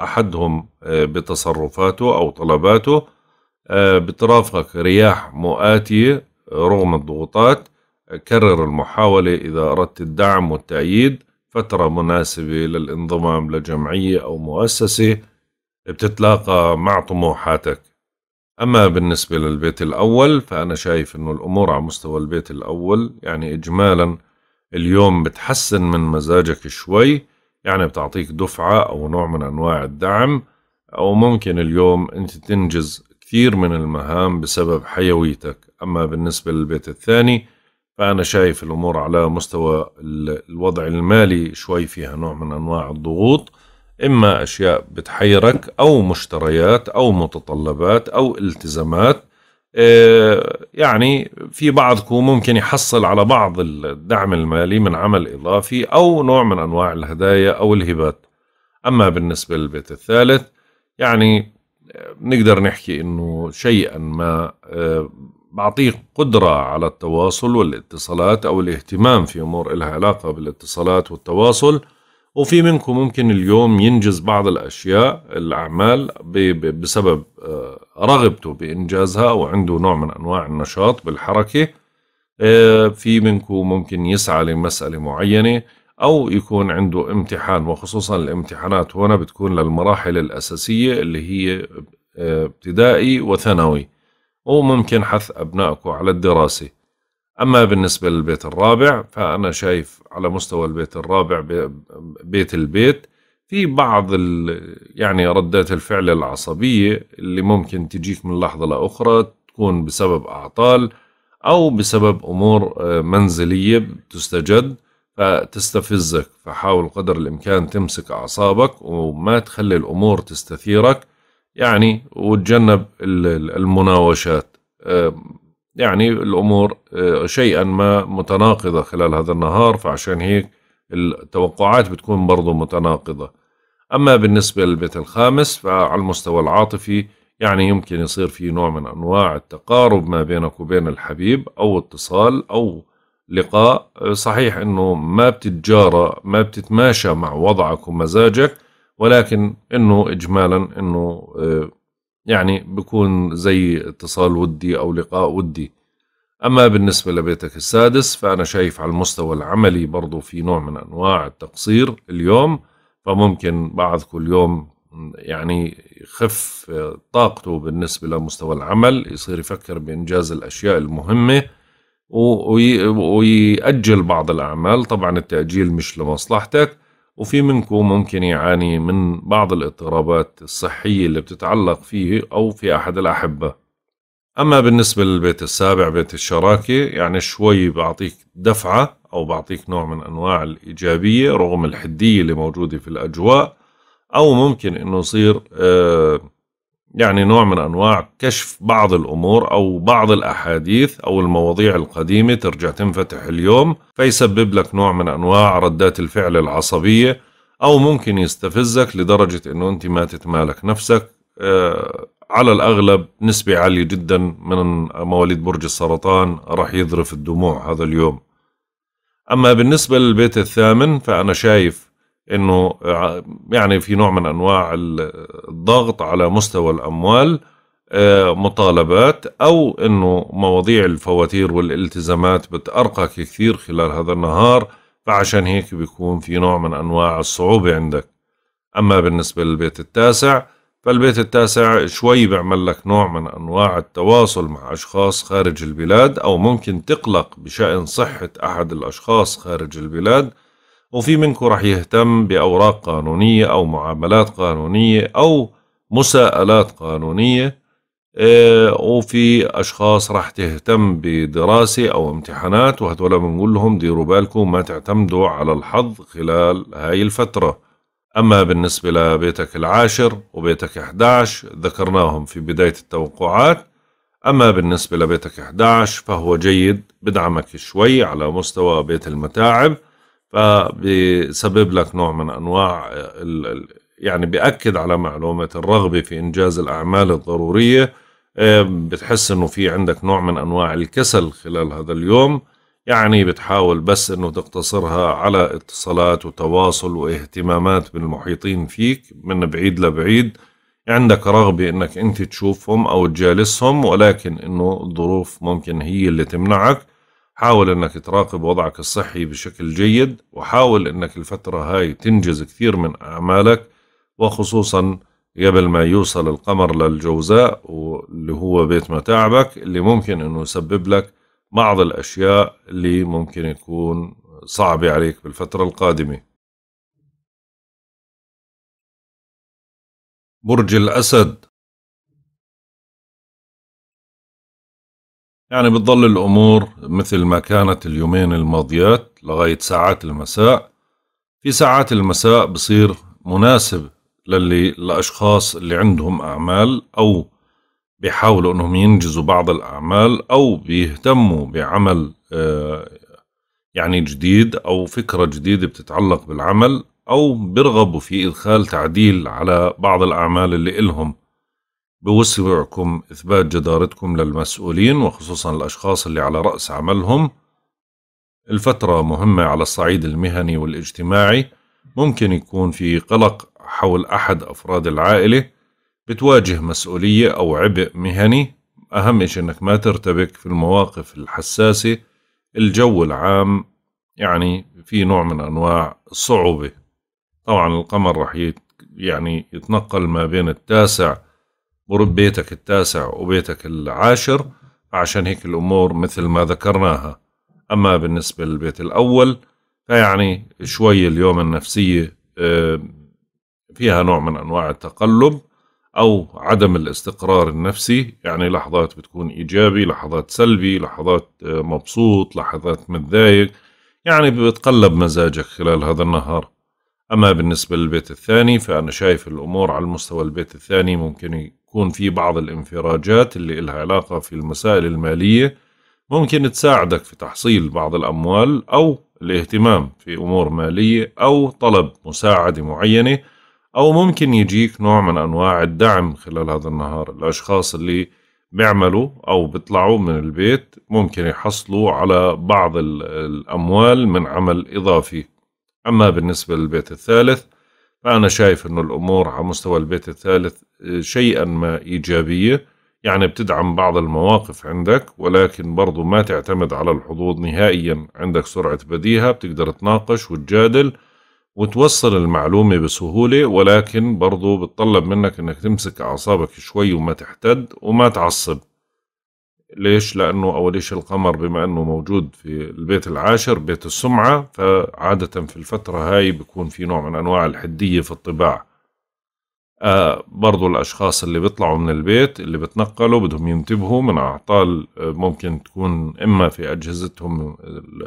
أحدهم آه، بتصرفاته أو طلباته بترافقك رياح مؤاتية رغم الضغوطات كرر المحاولة إذا أردت الدعم والتأييد فترة مناسبة للانضمام لجمعية أو مؤسسة بتتلاقى مع طموحاتك أما بالنسبة للبيت الأول فأنا شايف أنه الأمور على مستوى البيت الأول يعني إجمالا اليوم بتحسن من مزاجك شوي يعني بتعطيك دفعة أو نوع من أنواع الدعم أو ممكن اليوم أنت تنجز كثير من المهام بسبب حيويتك أما بالنسبة للبيت الثاني فأنا شايف الأمور على مستوى الوضع المالي شوي فيها نوع من أنواع الضغوط إما أشياء بتحيرك أو مشتريات أو متطلبات أو التزامات آه، يعني في بعضكم ممكن يحصل على بعض الدعم المالي من عمل إضافي أو نوع من أنواع الهدايا أو الهبات أما بالنسبة للبيت الثالث يعني نقدر نحكي انه شيئا ما آه، بعطيه قدرة على التواصل والاتصالات أو الاهتمام في أمور إلها علاقة بالاتصالات والتواصل وفي منكم ممكن اليوم ينجز بعض الأشياء الأعمال بسبب آه، رغبته بإنجازها وعنده نوع من أنواع النشاط بالحركة آه، في منكم ممكن يسعى لمسألة معينة أو يكون عنده امتحان وخصوصا الامتحانات هنا بتكون للمراحل الأساسية اللي هي آه، ابتدائي وثانوي وممكن حث أبنائكم على الدراسة أما بالنسبة للبيت الرابع فأنا شايف على مستوى البيت الرابع بيت البيت في بعض يعني ردات الفعل العصبية اللي ممكن تجيك من لحظة لأخرى تكون بسبب أعطال أو بسبب أمور آه، منزلية تستجد فتستفزك فحاول قدر الإمكان تمسك أعصابك وما تخلي الأمور تستثيرك يعني وتجنب المناوشات آه، يعني الأمور آه، شيئا ما متناقضة خلال هذا النهار فعشان هيك التوقعات بتكون برضو متناقضة أما بالنسبة للبيت الخامس فعلى المستوى العاطفي يعني يمكن يصير في نوع من أنواع التقارب ما بينك وبين الحبيب أو اتصال أو لقاء صحيح أنه ما بتتجارى ما بتتماشى مع وضعك ومزاجك ولكن انه اجمالا انه آه، يعني بكون زي اتصال ودي او لقاء ودي اما بالنسبه لبيتك السادس فانا شايف على المستوى العملي برضو في نوع من انواع التقصير اليوم فممكن بعض كل يوم يعني يخف آه، طاقته بالنسبة لمستوى العمل يصير يفكر بإنجاز الأشياء المهمة ويأجل بعض الأعمال طبعا التأجيل مش لمصلحتك وفي منكم ممكن يعاني من بعض الاضطرابات الصحية اللي بتتعلق فيه أو في أحد الأحبة أما بالنسبة للبيت السابع بيت الشراكة يعني شوي بعطيك دفعة أو بعطيك نوع من أنواع الإيجابية رغم الحدية اللي موجودة في الأجواء أو ممكن أنه يصير آه يعني نوع من أنواع كشف بعض الأمور أو بعض الأحاديث أو المواضيع القديمة ترجع تنفتح اليوم فيسبب لك نوع من أنواع ردات الفعل العصبية أو ممكن يستفزك لدرجة أنه أنت ما تتمالك نفسك آه على الأغلب نسبة عالية جدا من مواليد برج السرطان راح يذرف الدموع هذا اليوم أما بالنسبة للبيت الثامن فأنا شايف انه يعني في نوع من انواع الضغط على مستوى الاموال آه، مطالبات او انه مواضيع الفواتير والالتزامات بتارقك كثير خلال هذا النهار فعشان هيك بيكون في نوع من انواع الصعوبه عندك اما بالنسبه للبيت التاسع فالبيت التاسع شوي بيعمل لك نوع من انواع التواصل مع اشخاص خارج البلاد او ممكن تقلق بشان صحه احد الاشخاص خارج البلاد وفي منكم راح يهتم بأوراق قانونية أو معاملات قانونية أو مساءلات قانونية آه، وفي أشخاص راح تهتم بدراسة أو امتحانات وهذولا بنقول لهم ديروا بالكم ما تعتمدوا على الحظ خلال هاي الفترة أما بالنسبة لبيتك العاشر وبيتك 11 ذكرناهم في بداية التوقعات أما بالنسبة لبيتك 11 فهو جيد بدعمك شوي على مستوى بيت المتاعب فبسبب لك نوع من انواع يعني بأكد على معلومة الرغبة في إنجاز الأعمال الضرورية بتحس إنه في عندك نوع من أنواع الكسل خلال هذا اليوم يعني بتحاول بس إنه تقتصرها على اتصالات وتواصل واهتمامات بالمحيطين فيك من بعيد لبعيد عندك رغبة إنك أنت تشوفهم أو تجالسهم ولكن إنه الظروف ممكن هي اللي تمنعك حاول أنك تراقب وضعك الصحي بشكل جيد وحاول أنك الفترة هاي تنجز كثير من أعمالك وخصوصا قبل ما يوصل القمر للجوزاء واللي هو بيت متاعبك اللي ممكن أنه يسبب لك بعض الأشياء اللي ممكن يكون صعبة عليك بالفترة القادمة برج الأسد يعني بتضل الأمور مثل ما كانت اليومين الماضيات لغاية ساعات المساء في ساعات المساء بصير مناسب للي لأشخاص اللي عندهم أعمال أو بيحاولوا أنهم ينجزوا بعض الأعمال أو بيهتموا بعمل آه، يعني جديد أو فكرة جديدة بتتعلق بالعمل أو بيرغبوا في إدخال تعديل على بعض الأعمال اللي إلهم بوسعكم إثبات جدارتكم للمسؤولين وخصوصا الأشخاص اللي على رأس عملهم الفترة مهمة على الصعيد المهني والاجتماعي ممكن يكون في قلق حول أحد أفراد العائلة بتواجه مسؤولية أو عبء مهني أهم شيء أنك ما ترتبك في المواقف الحساسة الجو العام يعني في نوع من أنواع الصعوبة طبعا القمر رح يعني يتنقل ما بين التاسع قرب بيتك التاسع وبيتك العاشر عشان هيك الأمور مثل ما ذكرناها أما بالنسبة للبيت الأول فيعني شوي اليوم النفسية آه، فيها نوع من أنواع التقلب أو عدم الاستقرار النفسي يعني لحظات بتكون إيجابي لحظات سلبي لحظات آه، مبسوط لحظات متضايق يعني بتقلب مزاجك خلال هذا النهار أما بالنسبة للبيت الثاني فأنا شايف الأمور على المستوى البيت الثاني ممكن يكون في بعض الانفراجات اللي إلها علاقة في المسائل المالية ممكن تساعدك في تحصيل بعض الأموال أو الاهتمام في أمور مالية أو طلب مساعدة معينة أو ممكن يجيك نوع من أنواع الدعم خلال هذا النهار الأشخاص اللي بيعملوا أو بيطلعوا من البيت ممكن يحصلوا على بعض الأموال من عمل إضافي أما بالنسبة للبيت الثالث فأنا شايف أنه الأمور على مستوى البيت الثالث شيئا ما إيجابية يعني بتدعم بعض المواقف عندك ولكن برضو ما تعتمد على الحظوظ نهائيا عندك سرعة بديهة بتقدر تناقش وتجادل وتوصل المعلومة بسهولة ولكن برضو بتطلب منك انك تمسك اعصابك شوي وما تحتد وما تعصب ليش؟ لأنه أول شيء القمر بما أنه موجود في البيت العاشر بيت السمعة فعادة في الفترة هاي بيكون في نوع من أنواع الحدية في الطباع آه، برضو الأشخاص اللي بيطلعوا من البيت اللي بتنقلوا بدهم ينتبهوا من أعطال آه، ممكن تكون إما في أجهزتهم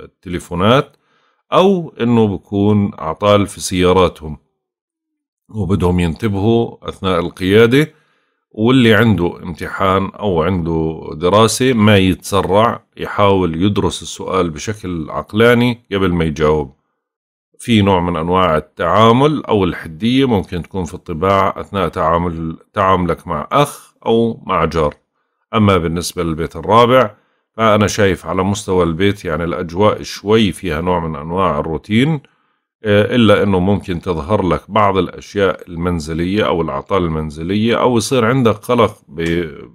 التليفونات أو إنه بكون أعطال في سياراتهم وبدهم ينتبهوا أثناء القيادة واللي عنده امتحان أو عنده دراسة ما يتسرع يحاول يدرس السؤال بشكل عقلاني قبل ما يجاوب في نوع من انواع التعامل او الحديه ممكن تكون في الطباعه اثناء تعامل تعاملك مع اخ او مع جار اما بالنسبه للبيت الرابع فانا شايف على مستوى البيت يعني الاجواء شوي فيها نوع من انواع الروتين آه، الا انه ممكن تظهر لك بعض الاشياء المنزليه او الاعطال المنزليه او يصير عندك قلق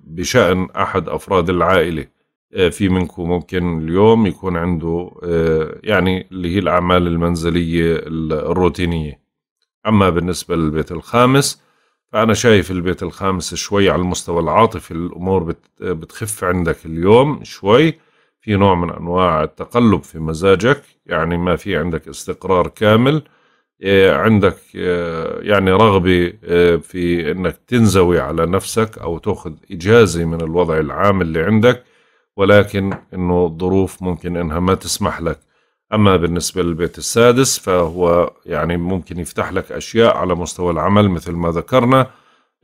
بشان احد افراد العائله آه، في منكم ممكن اليوم يكون عنده آه، يعني اللي هي الأعمال المنزلية الروتينية أما بالنسبة للبيت الخامس فأنا شايف البيت الخامس شوي على المستوى العاطفي الأمور بتخف عندك اليوم شوي في نوع من أنواع التقلب في مزاجك يعني ما في عندك استقرار كامل آه، عندك يعني رغبة في أنك تنزوي على نفسك أو تأخذ إجازة من الوضع العام اللي عندك ولكن انه الظروف ممكن انها ما تسمح لك اما بالنسبه للبيت السادس فهو يعني ممكن يفتح لك اشياء على مستوى العمل مثل ما ذكرنا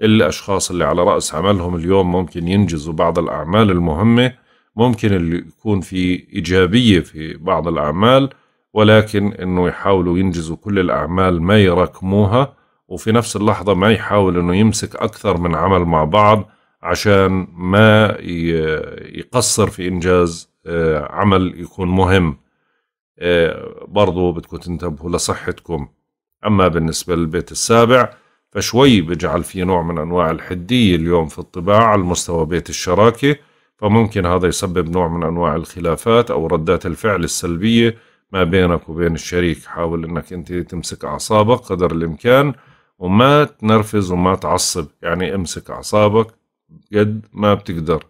الاشخاص اللي على راس عملهم اليوم ممكن ينجزوا بعض الاعمال المهمه ممكن اللي يكون في ايجابيه في بعض الاعمال ولكن انه يحاولوا ينجزوا كل الاعمال ما يراكموها وفي نفس اللحظه ما يحاول انه يمسك اكثر من عمل مع بعض عشان ما يقصر في إنجاز آه، عمل يكون مهم آه، برضو بدكم تنتبهوا لصحتكم أما بالنسبة للبيت السابع فشوي بجعل في نوع من أنواع الحدية اليوم في الطباعة على مستوى بيت الشراكة فممكن هذا يسبب نوع من أنواع الخلافات أو ردات الفعل السلبية ما بينك وبين الشريك حاول أنك أنت تمسك أعصابك قدر الإمكان وما تنرفز وما تعصب يعني امسك أعصابك قد ما بتقدر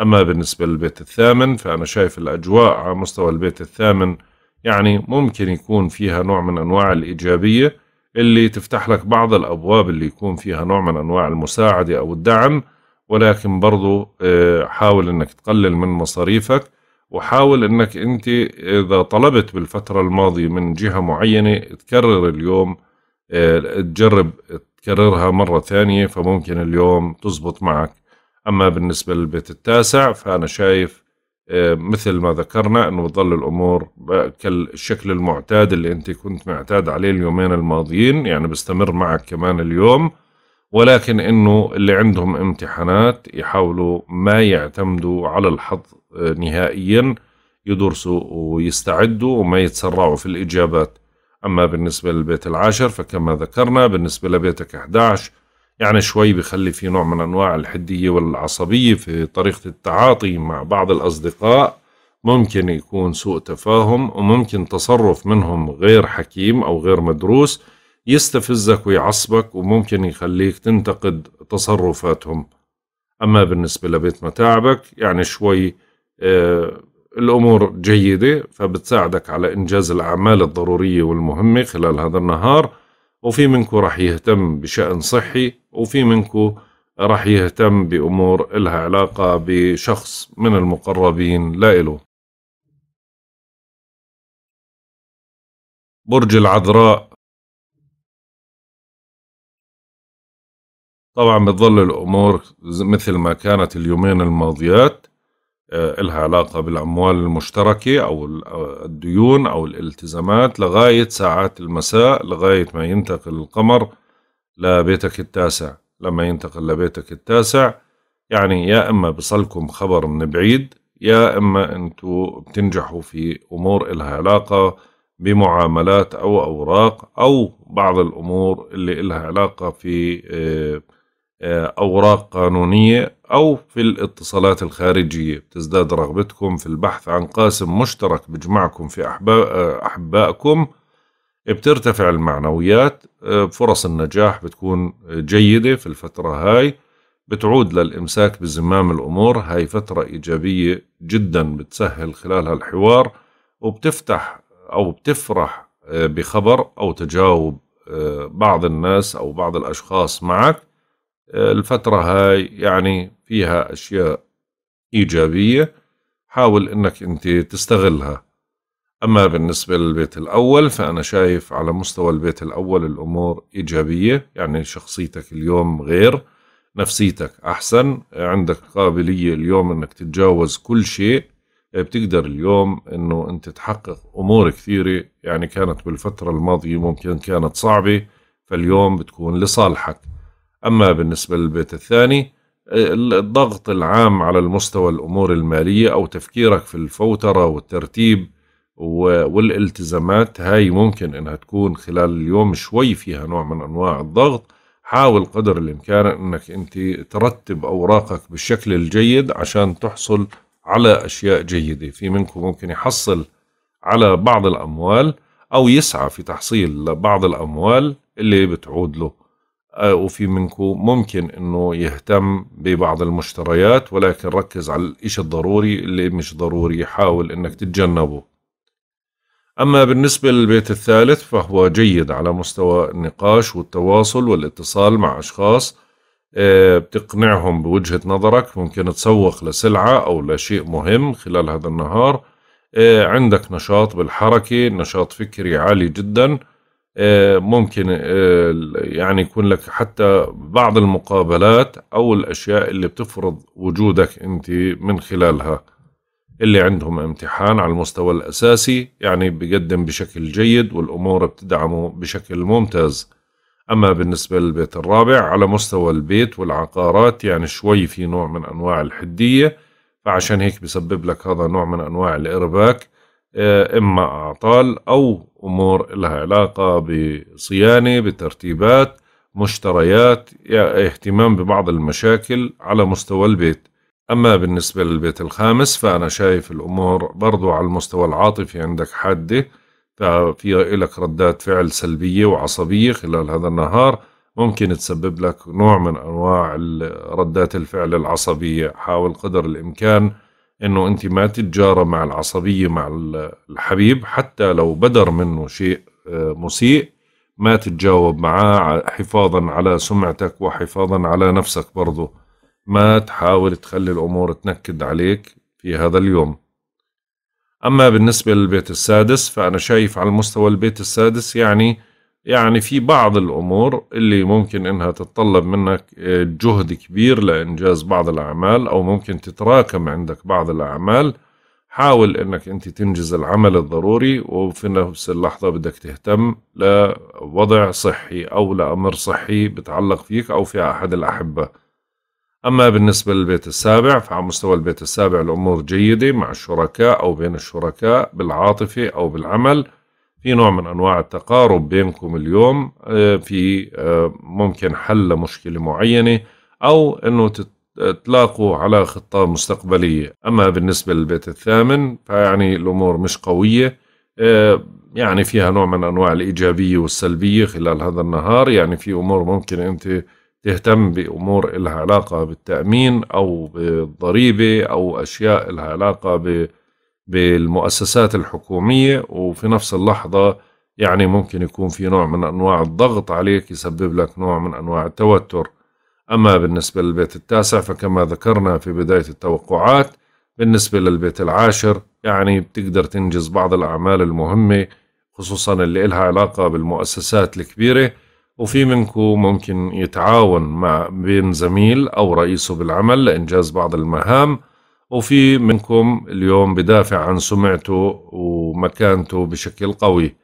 أما بالنسبة للبيت الثامن فأنا شايف الأجواء على مستوى البيت الثامن يعني ممكن يكون فيها نوع من أنواع الإيجابية اللي تفتح لك بعض الأبواب اللي يكون فيها نوع من أنواع المساعدة أو الدعم ولكن برضو آه، حاول أنك تقلل من مصاريفك وحاول أنك أنت إذا طلبت بالفترة الماضية من جهة معينة تكرر اليوم تجرب تكررها مرة ثانية فممكن اليوم تزبط معك أما بالنسبة للبيت التاسع فأنا شايف آه، مثل ما ذكرنا أنه بتظل الأمور كالشكل المعتاد اللي أنت كنت معتاد عليه اليومين الماضيين يعني بستمر معك كمان اليوم ولكن أنه اللي عندهم امتحانات يحاولوا ما يعتمدوا على الحظ آه، نهائيا يدرسوا ويستعدوا وما يتسرعوا في الإجابات أما بالنسبة للبيت العاشر فكما ذكرنا بالنسبة لبيتك 11 يعني شوي بخلي في نوع من أنواع الحدية والعصبية في طريقة التعاطي مع بعض الأصدقاء ممكن يكون سوء تفاهم وممكن تصرف منهم غير حكيم أو غير مدروس يستفزك ويعصبك وممكن يخليك تنتقد تصرفاتهم أما بالنسبة لبيت متاعبك يعني شوي آه، الأمور جيدة فبتساعدك على إنجاز الأعمال الضرورية والمهمة خلال هذا النهار وفي منكم رح يهتم بشأن صحي وفي منكم رح يهتم بأمور إلها علاقة بشخص من المقربين لإله برج العذراء طبعا بتظل الأمور مثل ما كانت اليومين الماضيات آه، إلها علاقة بالأموال المشتركة أو الديون أو الالتزامات لغاية ساعات المساء لغاية ما ينتقل القمر لبيتك التاسع لما ينتقل لبيتك التاسع يعني يا إما بصلكم خبر من بعيد يا إما أنتوا بتنجحوا في أمور إلها علاقة بمعاملات أو أوراق أو بعض الأمور اللي إلها علاقة في آه، آه، أوراق قانونية أو في الاتصالات الخارجية بتزداد رغبتكم في البحث عن قاسم مشترك بجمعكم في آه، أحبائكم بترتفع المعنويات آه، فرص النجاح بتكون جيدة في الفترة هاي بتعود للإمساك بزمام الأمور هاي فترة إيجابية جدا بتسهل خلالها الحوار وبتفتح أو بتفرح بخبر أو تجاوب بعض الناس أو بعض الأشخاص معك الفترة هاي يعني فيها أشياء إيجابية حاول أنك أنت تستغلها أما بالنسبة للبيت الأول فأنا شايف على مستوى البيت الأول الأمور إيجابية يعني شخصيتك اليوم غير نفسيتك أحسن عندك قابلية اليوم أنك تتجاوز كل شيء بتقدر اليوم أنه أنت تحقق أمور كثيرة يعني كانت بالفترة الماضية ممكن كانت صعبة فاليوم بتكون لصالحك أما بالنسبة للبيت الثاني الضغط العام على المستوى الأمور المالية أو تفكيرك في الفوترة والترتيب والالتزامات هاي ممكن انها تكون خلال اليوم شوي فيها نوع من انواع الضغط حاول قدر الامكان انك انت ترتب اوراقك بالشكل الجيد عشان تحصل على اشياء جيده في منكم ممكن يحصل على بعض الاموال او يسعى في تحصيل بعض الاموال اللي بتعود له وفي منكم ممكن انه يهتم ببعض المشتريات ولكن ركز على الاشي الضروري اللي مش ضروري حاول انك تتجنبه اما بالنسبه للبيت الثالث فهو جيد على مستوى النقاش والتواصل والاتصال مع اشخاص آه، بتقنعهم بوجهه نظرك ممكن تسوق لسلعه او لشيء مهم خلال هذا النهار آه، عندك نشاط بالحركه نشاط فكري عالي جدا آه، ممكن آه، يعني يكون لك حتى بعض المقابلات أو الأشياء اللي بتفرض وجودك أنت من خلالها اللي عندهم امتحان على المستوى الأساسي يعني بيقدم بشكل جيد والأمور بتدعمه بشكل ممتاز أما بالنسبة للبيت الرابع على مستوى البيت والعقارات يعني شوي في نوع من أنواع الحدية فعشان هيك بسبب لك هذا نوع من أنواع الإرباك آه، إما أعطال أو أمور لها علاقة بصيانة بترتيبات مشتريات يعني اهتمام ببعض المشاكل على مستوى البيت أما بالنسبة للبيت الخامس فأنا شايف الأمور برضو على المستوى العاطفي عندك حادة ففي لك ردات فعل سلبية وعصبية خلال هذا النهار ممكن تسبب لك نوع من أنواع ردات الفعل العصبية حاول قدر الإمكان انه انت ما تتجارى مع العصبيه مع الحبيب حتى لو بدر منه شيء آه، مسيء ما تتجاوب معاه حفاظا على سمعتك وحفاظا على نفسك برضه ما تحاول تخلي الامور تنكد عليك في هذا اليوم اما بالنسبه للبيت السادس فانا شايف على المستوى البيت السادس يعني يعني في بعض الامور اللي ممكن انها تتطلب منك آه، جهد كبير لانجاز بعض الاعمال او ممكن تتراكم عندك بعض الاعمال حاول انك انت تنجز العمل الضروري وفي نفس اللحظه بدك تهتم لوضع صحي او لامر صحي بتعلق فيك او في احد الاحبه اما بالنسبه للبيت السابع فعلى مستوى البيت السابع الامور جيده مع الشركاء او بين الشركاء بالعاطفه او بالعمل في نوع من انواع التقارب بينكم اليوم آه، في آه، ممكن حل مشكله معينه او انه تلاقوا على خطه مستقبليه اما بالنسبه للبيت الثامن فيعني الامور مش قويه آه، يعني فيها نوع من انواع الايجابيه والسلبيه خلال هذا النهار يعني في امور ممكن انت تهتم بامور لها علاقه بالتامين او بالضريبه او اشياء لها علاقه ب بالمؤسسات الحكومية وفي نفس اللحظة يعني ممكن يكون في نوع من أنواع الضغط عليك يسبب لك نوع من أنواع التوتر أما بالنسبة للبيت التاسع فكما ذكرنا في بداية التوقعات بالنسبة للبيت العاشر يعني بتقدر تنجز بعض الأعمال المهمة خصوصا اللي إلها علاقة بالمؤسسات الكبيرة وفي منكم ممكن يتعاون مع بين زميل أو رئيسه بالعمل لإنجاز بعض المهام وفي منكم اليوم بدافع عن سمعته ومكانته بشكل قوي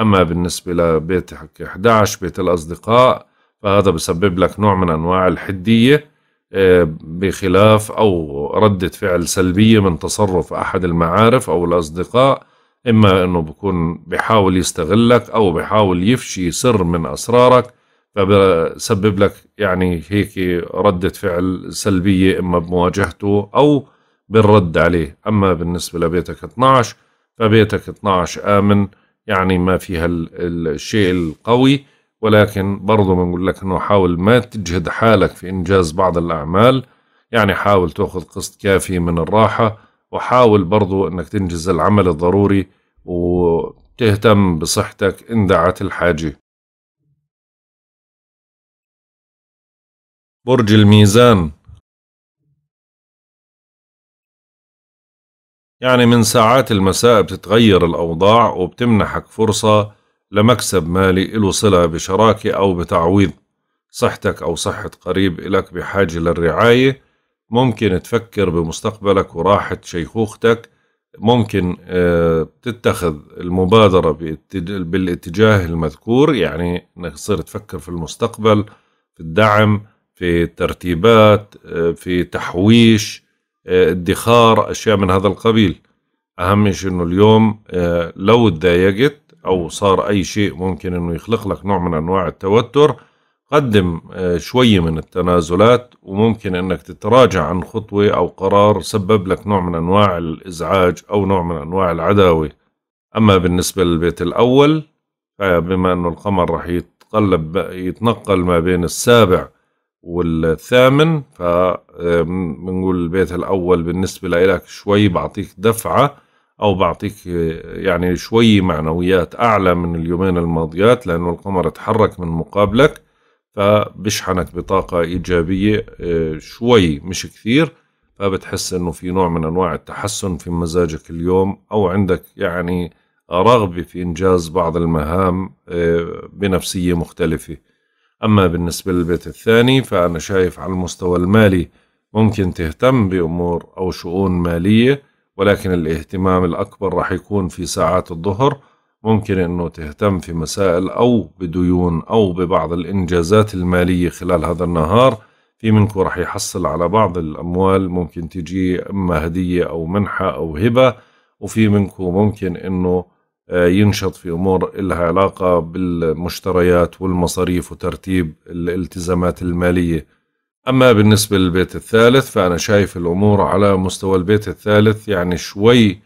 أما بالنسبة لبيت 11 بيت الأصدقاء فهذا بسبب لك نوع من أنواع الحدية آه، بخلاف أو ردة فعل سلبية من تصرف أحد المعارف أو الأصدقاء إما أنه بكون بحاول يستغلك أو بحاول يفشي سر من أسرارك فبسبب لك يعني هيك ردة فعل سلبية إما بمواجهته أو بالرد عليه أما بالنسبة لبيتك 12 فبيتك 12 آمن يعني ما فيها الشيء القوي ولكن برضه بنقول لك أنه حاول ما تجهد حالك في إنجاز بعض الأعمال يعني حاول تأخذ قسط كافي من الراحة وحاول برضه أنك تنجز العمل الضروري وتهتم بصحتك إن دعت الحاجة برج الميزان يعني من ساعات المساء بتتغير الأوضاع وبتمنحك فرصة لمكسب مالي له صلة بشراكة أو بتعويض صحتك أو صحة قريب إلك بحاجة للرعاية ممكن تفكر بمستقبلك وراحة شيخوختك ممكن آه، تتخذ المبادرة بالاتجاه المذكور يعني انك تصير تفكر في المستقبل في الدعم في ترتيبات آه، في تحويش آه، ادخار اشياء من هذا القبيل اهم شيء انه اليوم آه، لو تضايقت او صار اي شيء ممكن انه يخلق لك نوع من انواع التوتر قدم آه، شوية من التنازلات وممكن انك تتراجع عن خطوة او قرار سبب لك نوع من انواع الازعاج او نوع من انواع العداوة اما بالنسبة للبيت الاول فبما انه القمر رح يتقلب يتنقل ما بين السابع والثامن فبنقول آه، البيت الأول بالنسبة لإلك شوي بعطيك دفعة أو بعطيك آه، يعني شوي معنويات أعلى من اليومين الماضيات لأنه القمر تحرك من مقابلك فبشحنك بطاقة إيجابية آه، شوي مش كثير فبتحس إنه في نوع من أنواع التحسن في مزاجك اليوم أو عندك يعني رغبة في إنجاز بعض المهام بنفسية مختلفة أما بالنسبة للبيت الثاني فأنا شايف على المستوى المالي ممكن تهتم بأمور أو شؤون مالية ولكن الاهتمام الأكبر راح يكون في ساعات الظهر ممكن أنه تهتم في مسائل أو بديون أو ببعض الإنجازات المالية خلال هذا النهار في منكم راح يحصل على بعض الأموال ممكن تجي إما هدية أو منحة أو هبة وفي منكم ممكن أنه آه، ينشط في امور لها علاقه بالمشتريات والمصاريف وترتيب الالتزامات الماليه. اما بالنسبه للبيت الثالث فانا شايف الامور على مستوى البيت الثالث يعني شوي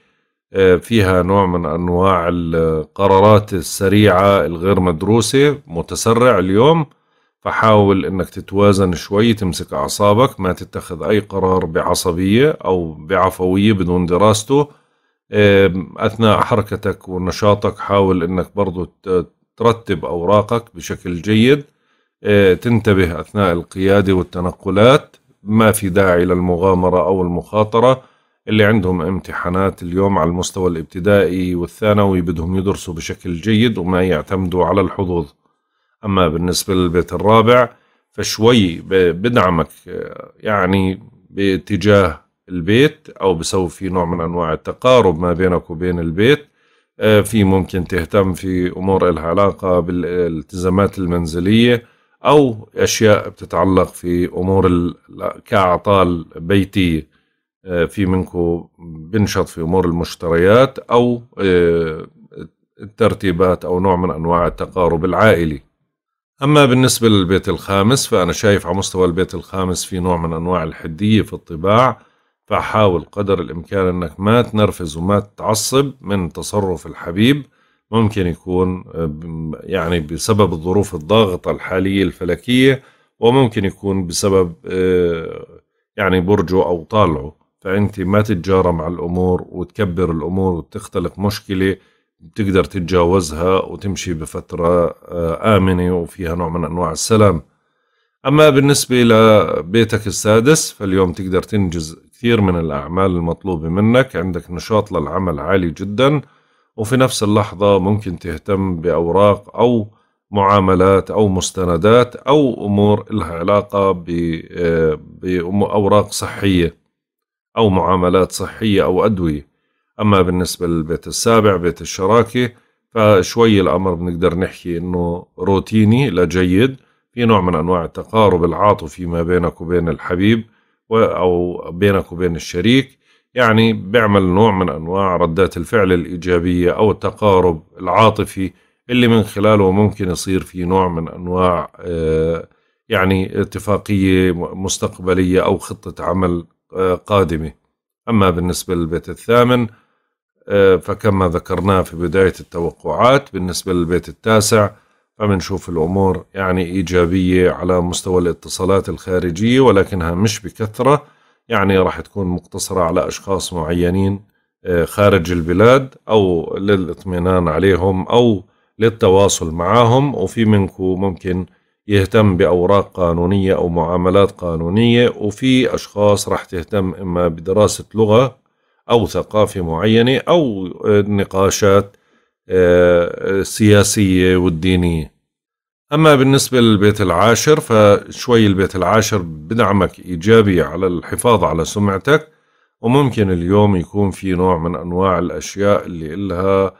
آه، فيها نوع من انواع القرارات السريعه الغير مدروسه متسرع اليوم فحاول انك تتوازن شوي تمسك اعصابك ما تتخذ اي قرار بعصبيه او بعفويه بدون دراسته أثناء حركتك ونشاطك حاول أنك برضو ترتب أوراقك بشكل جيد آه، تنتبه أثناء القيادة والتنقلات ما في داعي للمغامرة أو المخاطرة اللي عندهم امتحانات اليوم على المستوى الابتدائي والثانوي بدهم يدرسوا بشكل جيد وما يعتمدوا على الحظوظ أما بالنسبة للبيت الرابع فشوي بدعمك آه، يعني باتجاه البيت او بسوي في نوع من انواع التقارب ما بينك وبين البيت آه، في ممكن تهتم في امور لها علاقه بالالتزامات المنزليه او اشياء بتتعلق في امور كاعطال بيتيه آه، في منكم بنشط في امور المشتريات او آه، الترتيبات او نوع من انواع التقارب العائلي اما بالنسبه للبيت الخامس فانا شايف على مستوى البيت الخامس في نوع من انواع الحديه في الطباع فحاول قدر الإمكان أنك ما تنرفز وما تعصب من تصرف الحبيب ممكن يكون آه، يعني بسبب الظروف الضاغطة الحالية الفلكية وممكن يكون بسبب آه، يعني برجه أو طالعه فأنت ما تتجارى مع الأمور وتكبر الأمور وتختلق مشكلة بتقدر تتجاوزها وتمشي بفترة آه، آمنة وفيها نوع من أنواع السلام أما بالنسبة لبيتك السادس فاليوم تقدر تنجز كثير من الأعمال المطلوبة منك عندك نشاط للعمل عالي جدا وفي نفس اللحظة ممكن تهتم بأوراق أو معاملات أو مستندات أو أمور لها علاقة بأوراق صحية أو معاملات صحية أو أدوية أما بالنسبة للبيت السابع بيت الشراكة فشوي الأمر بنقدر نحكي إنه روتيني لجيد في نوع من أنواع التقارب العاطفي ما بينك وبين الحبيب أو بينك وبين الشريك يعني بيعمل نوع من أنواع ردات الفعل الإيجابية أو التقارب العاطفي اللي من خلاله ممكن يصير في نوع من أنواع آه، يعني اتفاقية مستقبلية أو خطة عمل آه، قادمة أما بالنسبة للبيت الثامن آه، فكما ذكرناه في بداية التوقعات بالنسبة للبيت التاسع فمنشوف الأمور يعني إيجابية على مستوى الاتصالات الخارجية ولكنها مش بكثرة يعني راح تكون مقتصرة على أشخاص معينين آه، خارج البلاد أو للإطمئنان عليهم أو للتواصل معهم وفي منكم ممكن يهتم بأوراق قانونية أو معاملات قانونية وفي أشخاص راح تهتم إما بدراسة لغة أو ثقافة معينة أو آه، نقاشات السياسية والدينية أما بالنسبة للبيت العاشر فشوي البيت العاشر بدعمك إيجابي على الحفاظ على سمعتك وممكن اليوم يكون في نوع من أنواع الأشياء اللي إلها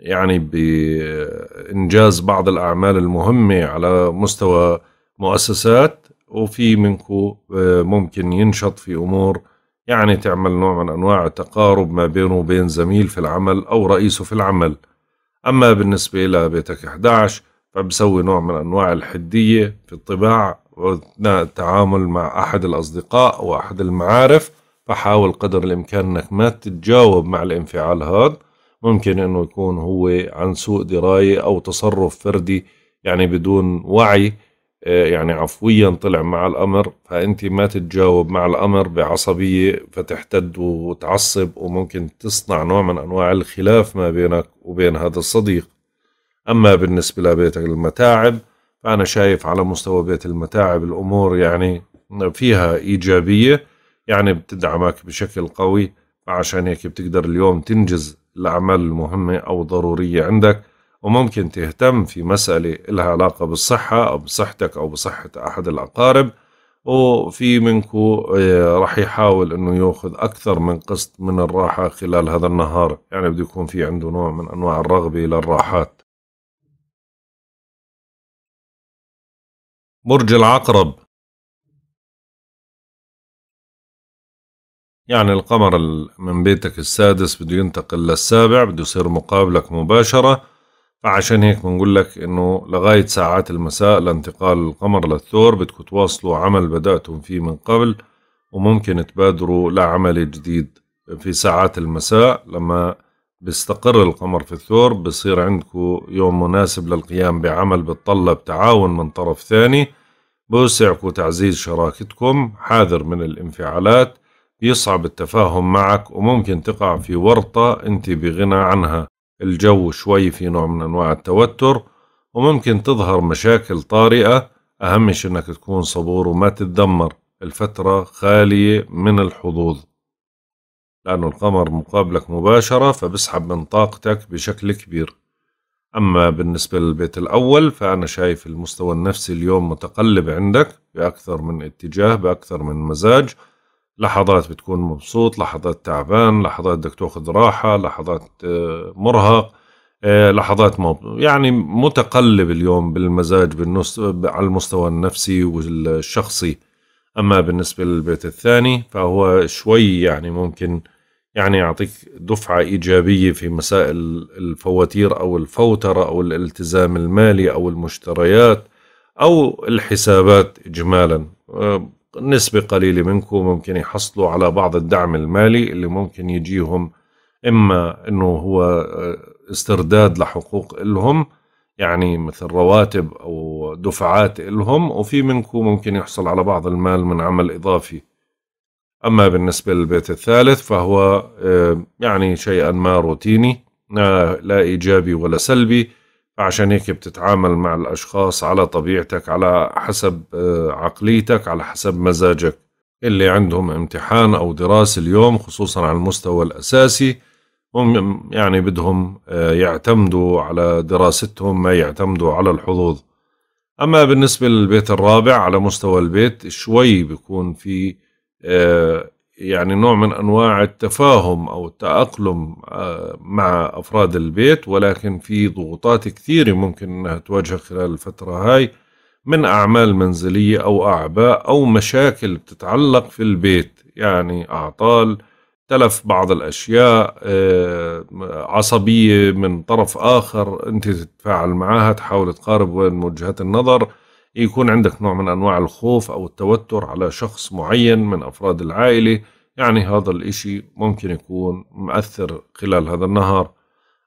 يعني بإنجاز بعض الأعمال المهمة على مستوى مؤسسات وفي منكم آه، ممكن ينشط في أمور يعني تعمل نوع من أنواع التقارب ما بينه وبين زميل في العمل أو رئيسه في العمل أما بالنسبة لبيتك 11 فبسوي نوع من أنواع الحدية في الطباع وأثناء التعامل مع أحد الأصدقاء وأحد المعارف فحاول قدر الإمكان أنك ما تتجاوب مع الانفعال هذا ممكن أنه يكون هو عن سوء دراية أو تصرف فردي يعني بدون وعي آه، يعني عفويا طلع مع الأمر فأنت ما تتجاوب مع الأمر بعصبية فتحتد وتعصب وممكن تصنع نوع من أنواع الخلاف ما بينك وبين هذا الصديق أما بالنسبة لبيتك المتاعب فأنا شايف على مستوى بيت المتاعب الأمور يعني فيها إيجابية يعني بتدعمك بشكل قوي فعشان هيك بتقدر اليوم تنجز الأعمال المهمة أو ضرورية عندك وممكن تهتم في مسألة لها علاقة بالصحة أو بصحتك أو بصحة أحد الأقارب وفي منكو آه، رح يحاول أنه يأخذ أكثر من قسط من الراحة خلال هذا النهار يعني بده يكون في عنده نوع من أنواع الرغبة للراحات برج العقرب يعني القمر من بيتك السادس بده ينتقل للسابع بده يصير مقابلك مباشرة فعشان هيك بنقول لك انه لغايه ساعات المساء لانتقال القمر للثور بدكم تواصلوا عمل بداتم فيه من قبل وممكن تبادروا لعمل جديد في ساعات المساء لما بيستقر القمر في الثور بصير عندكم يوم مناسب للقيام بعمل بتطلب تعاون من طرف ثاني بوسعكم تعزيز شراكتكم حاذر من الانفعالات بيصعب التفاهم معك وممكن تقع في ورطة أنت بغنى عنها الجو شوي في نوع من أنواع التوتر وممكن تظهر مشاكل طارئة أهم شيء أنك تكون صبور وما تتذمر الفترة خالية من الحظوظ لأنه القمر مقابلك مباشرة فبسحب من طاقتك بشكل كبير أما بالنسبة للبيت الأول فأنا شايف المستوى النفسي اليوم متقلب عندك بأكثر من اتجاه بأكثر من مزاج لحظات بتكون مبسوط لحظات تعبان لحظات بدك تاخذ راحة لحظات آه، مرهق آه، لحظات مب... يعني متقلب اليوم بالمزاج بالنص... على المستوى النفسي والشخصي أما بالنسبة للبيت الثاني فهو شوي يعني ممكن يعني يعطيك دفعة إيجابية في مسائل الفواتير أو الفوترة أو الالتزام المالي أو المشتريات أو الحسابات إجمالا آه، نسبة قليلة منكم ممكن يحصلوا على بعض الدعم المالي اللي ممكن يجيهم إما أنه هو آه، استرداد لحقوق لهم يعني مثل رواتب أو دفعات لهم وفي منكم ممكن يحصل على بعض المال من عمل إضافي أما بالنسبة للبيت الثالث فهو آه، يعني شيئا ما روتيني لا إيجابي ولا سلبي عشان هيك بتتعامل مع الأشخاص على طبيعتك على حسب آه، عقليتك على حسب مزاجك اللي عندهم امتحان أو دراسة اليوم خصوصا على المستوى الأساسي هم يعني بدهم آه، يعتمدوا على دراستهم ما يعتمدوا على الحظوظ أما بالنسبة للبيت الرابع على مستوى البيت شوي بيكون في آه، يعني نوع من انواع التفاهم او التاقلم آه، مع افراد البيت ولكن في ضغوطات كثيره ممكن انها تواجه خلال الفتره هاي من اعمال منزليه او اعباء او مشاكل بتتعلق في البيت يعني اعطال تلف بعض الاشياء آه، عصبيه من طرف اخر انت تتفاعل معها تحاول تقارب وين وجهات النظر يكون عندك نوع من أنواع الخوف أو التوتر على شخص معين من أفراد العائلة يعني هذا الإشي ممكن يكون مؤثر خلال هذا النهار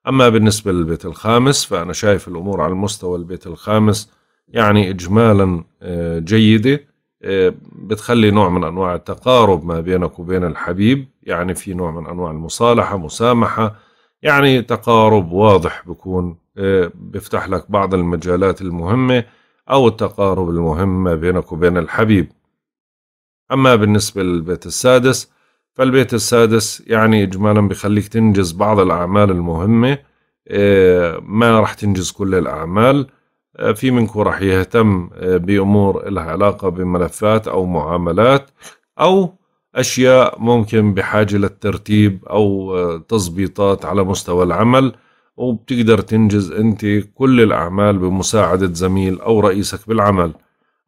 أما بالنسبة للبيت الخامس فأنا شايف الأمور على المستوى البيت الخامس يعني إجمالا آه، جيدة آه، بتخلي نوع من أنواع التقارب ما بينك وبين الحبيب يعني في نوع من أنواع المصالحة مسامحة يعني تقارب واضح بكون آه، بيفتح لك بعض المجالات المهمة أو التقارب المهم ما بينك وبين الحبيب أما بالنسبة للبيت السادس فالبيت السادس يعني إجمالا بخليك تنجز بعض الأعمال المهمة آه، ما راح تنجز كل الأعمال آه، في منكم راح يهتم آه، بأمور لها علاقة بملفات أو معاملات أو أشياء ممكن بحاجة للترتيب أو تظبيطات على مستوى العمل وبتقدر تنجز أنت كل الأعمال بمساعدة زميل أو رئيسك بالعمل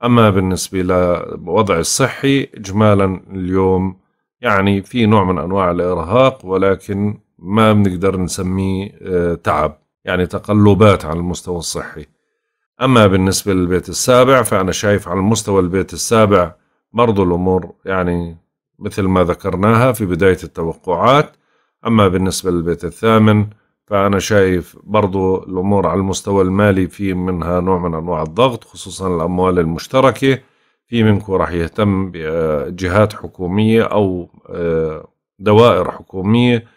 أما بالنسبة للوضع الصحي إجمالا اليوم يعني في نوع من أنواع الإرهاق ولكن ما بنقدر نسميه آه، تعب يعني تقلبات على المستوى الصحي أما بالنسبة للبيت السابع فأنا شايف على المستوى البيت السابع برضو الأمور يعني مثل ما ذكرناها في بداية التوقعات أما بالنسبة للبيت الثامن فأنا شايف برضو الأمور على المستوى المالي في منها نوع من أنواع الضغط خصوصا الأموال المشتركة في منكم راح يهتم بجهات حكومية أو آه، دوائر حكومية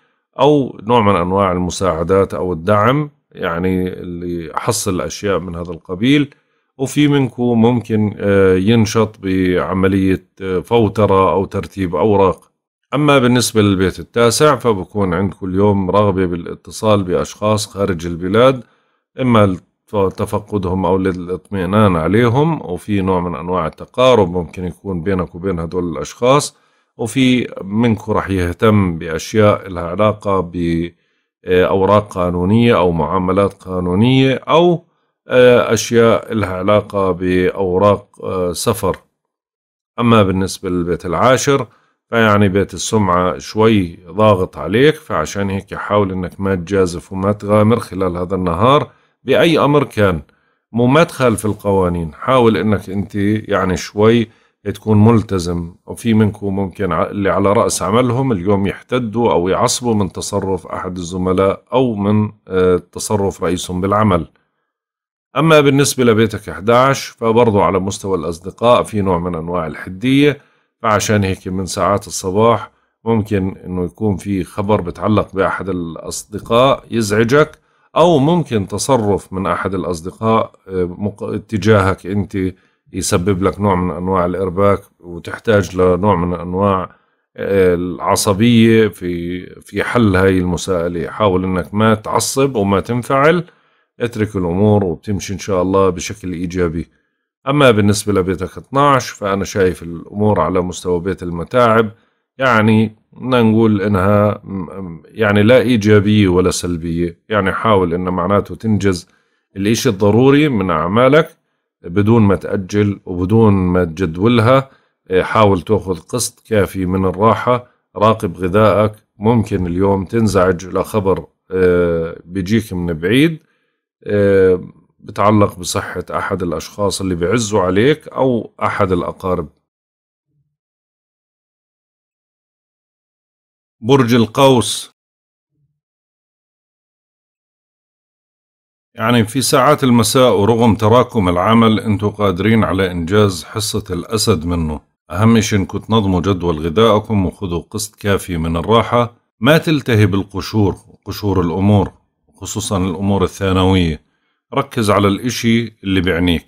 أو نوع من أنواع المساعدات أو الدعم يعني اللي حصل أشياء من هذا القبيل وفي منكم ممكن آه، ينشط بعملية آه، فوترة أو ترتيب أوراق أما بالنسبة للبيت التاسع فبكون عند كل يوم رغبة بالاتصال بأشخاص خارج البلاد إما تفقدهم أو للاطمئنان عليهم وفي نوع من أنواع التقارب ممكن يكون بينك وبين هدول الأشخاص وفي منكم رح يهتم بأشياء لها علاقة بأوراق آه، قانونية أو معاملات قانونية أو آه، أشياء لها علاقة بأوراق آه، سفر أما بالنسبة للبيت العاشر فيعني بيت السمعة شوي ضاغط عليك فعشان هيك حاول انك ما تجازف وما تغامر خلال هذا النهار بأي أمر كان مو ما تخالف القوانين حاول انك انت يعني شوي تكون ملتزم وفي منكم ممكن اللي على رأس عملهم اليوم يحتدوا أو يعصبوا من تصرف أحد الزملاء أو من آه، تصرف رئيسهم بالعمل أما بالنسبة لبيتك 11 فبرضو على مستوى الأصدقاء في نوع من أنواع الحدية فعشان هيك من ساعات الصباح ممكن انه يكون في خبر بتعلق باحد الاصدقاء يزعجك او ممكن تصرف من احد الاصدقاء آه، اتجاهك انت يسبب لك نوع من انواع الارباك وتحتاج لنوع من انواع آه، العصبيه في في حل هاي المساءله حاول انك ما تعصب وما تنفعل اترك الامور وبتمشي ان شاء الله بشكل ايجابي أما بالنسبة لبيتك 12 فأنا شايف الأمور على مستوى بيت المتاعب يعني بدنا نقول إنها يعني لا إيجابية ولا سلبية يعني حاول إن معناته تنجز الإشي الضروري من أعمالك بدون ما تأجل وبدون ما تجدولها إيه، حاول تأخذ قسط كافي من الراحة راقب غذائك ممكن اليوم تنزعج لخبر إيه، بيجيك من بعيد إيه، بتعلق بصحة أحد الأشخاص اللي بيعزوا عليك أو أحد الأقارب برج القوس يعني في ساعات المساء ورغم تراكم العمل انتوا قادرين على انجاز حصة الاسد منه اهم شيء انكم تنظموا جدول غذائكم وخذوا قسط كافي من الراحة ما تلتهي بالقشور قشور الامور خصوصا الامور الثانوية ركز على الإشي اللي بيعنيك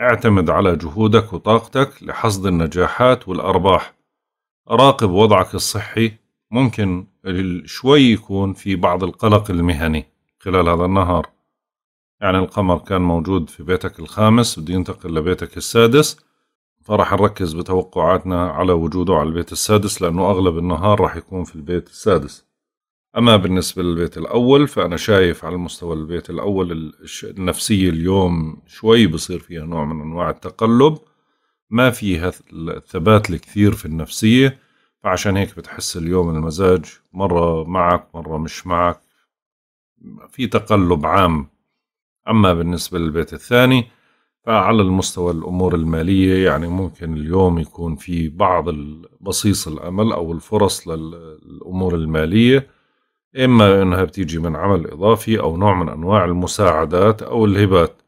اعتمد على جهودك وطاقتك لحصد النجاحات والأرباح راقب وضعك الصحي ممكن شوي يكون في بعض القلق المهني خلال هذا النهار يعني القمر كان موجود في بيتك الخامس بده ينتقل لبيتك السادس فراح نركز بتوقعاتنا على وجوده على البيت السادس لأنه أغلب النهار راح يكون في البيت السادس أما بالنسبة للبيت الأول فأنا شايف على المستوى البيت الأول النفسية اليوم شوي بصير فيها نوع من أنواع التقلب ما فيها الثبات الكثير في النفسية فعشان هيك بتحس اليوم المزاج مرة معك مرة مش معك في تقلب عام أما بالنسبة للبيت الثاني فعلى المستوى الأمور المالية يعني ممكن اليوم يكون في بعض بصيص الأمل أو الفرص للأمور المالية إما أنها بتيجي من عمل إضافي أو نوع من أنواع المساعدات أو الهبات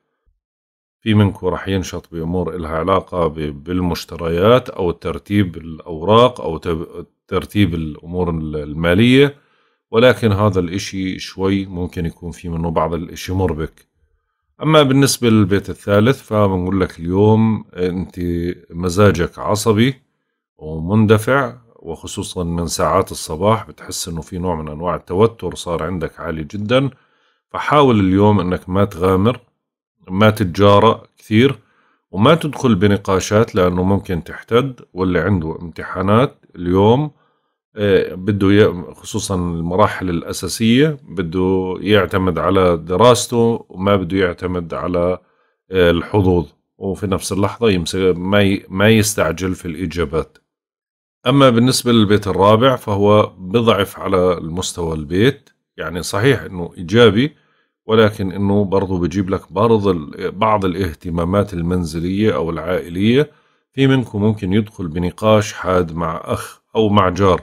في منكم رح ينشط بأمور إلها علاقة بالمشتريات أو ترتيب الأوراق أو ترتيب الأمور المالية ولكن هذا الإشي شوي ممكن يكون في منه بعض الإشي مربك أما بالنسبة للبيت الثالث فبنقول لك اليوم أنت مزاجك عصبي ومندفع وخصوصا من ساعات الصباح بتحس انه في نوع من انواع التوتر صار عندك عالي جدا فحاول اليوم انك ما تغامر ما تتجارى كثير وما تدخل بنقاشات لانه ممكن تحتد واللي عنده امتحانات اليوم آه، بده خصوصا المراحل الأساسية بده يعتمد على دراسته وما بده يعتمد على آه، الحظوظ وفي نفس اللحظة ما ما يستعجل في الإجابات أما بالنسبة للبيت الرابع فهو بضعف على المستوى البيت يعني صحيح أنه إيجابي ولكن أنه برضو بجيب لك بعض, بعض الاهتمامات المنزلية أو العائلية في منكم ممكن يدخل بنقاش حاد مع أخ أو مع جار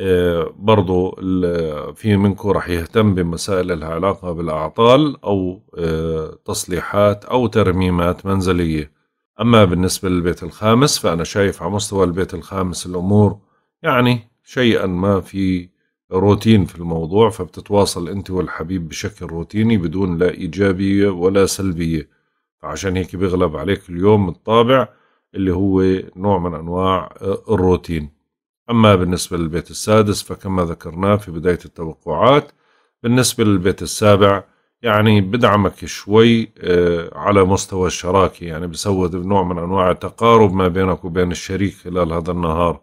آه، برضو في منكم رح يهتم بمسائل العلاقة بالأعطال أو آه، تصليحات أو ترميمات منزلية أما بالنسبة للبيت الخامس فأنا شايف على مستوى البيت الخامس الأمور يعني شيئا ما في روتين في الموضوع فبتتواصل أنت والحبيب بشكل روتيني بدون لا إيجابية ولا سلبية فعشان هيك بيغلب عليك اليوم الطابع اللي هو نوع من أنواع آه، الروتين أما بالنسبة للبيت السادس فكما ذكرناه في بداية التوقعات بالنسبة للبيت السابع يعني بدعمك شوي آه، على مستوى الشراكة يعني بسود نوع من أنواع التقارب ما بينك وبين الشريك خلال هذا النهار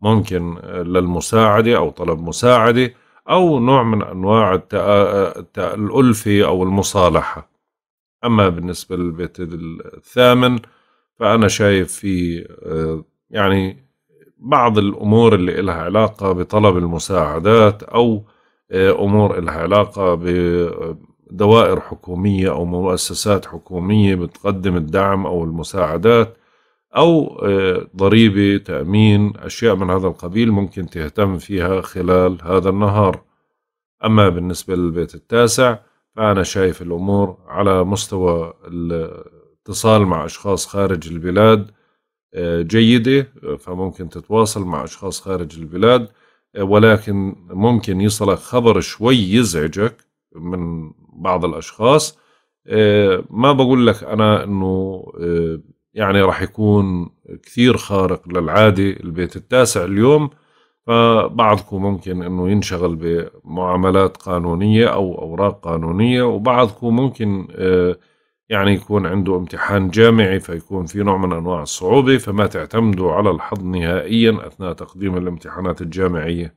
ممكن آه، للمساعدة أو طلب مساعدة أو نوع من أنواع آه، الألفة أو المصالحة أما بالنسبة للبيت الثامن فأنا شايف في يعني بعض الأمور اللي إلها علاقة بطلب المساعدات أو أمور إلها علاقة دوائر حكومية أو مؤسسات حكومية بتقدم الدعم أو المساعدات أو آه، ضريبة تأمين أشياء من هذا القبيل ممكن تهتم فيها خلال هذا النهار أما بالنسبة للبيت التاسع فأنا شايف الأمور على مستوى الاتصال مع أشخاص خارج البلاد آه، جيدة فممكن تتواصل مع أشخاص خارج البلاد آه، ولكن ممكن يصلك خبر شوي يزعجك من بعض الاشخاص آه، ما بقول لك انا انه آه، يعني راح يكون كثير خارق للعاده البيت التاسع اليوم فبعضكم ممكن انه ينشغل بمعاملات قانونيه او اوراق قانونيه وبعضكم ممكن آه، يعني يكون عنده امتحان جامعي فيكون في نوع من انواع الصعوبه فما تعتمدوا على الحظ نهائيا اثناء تقديم الامتحانات الجامعيه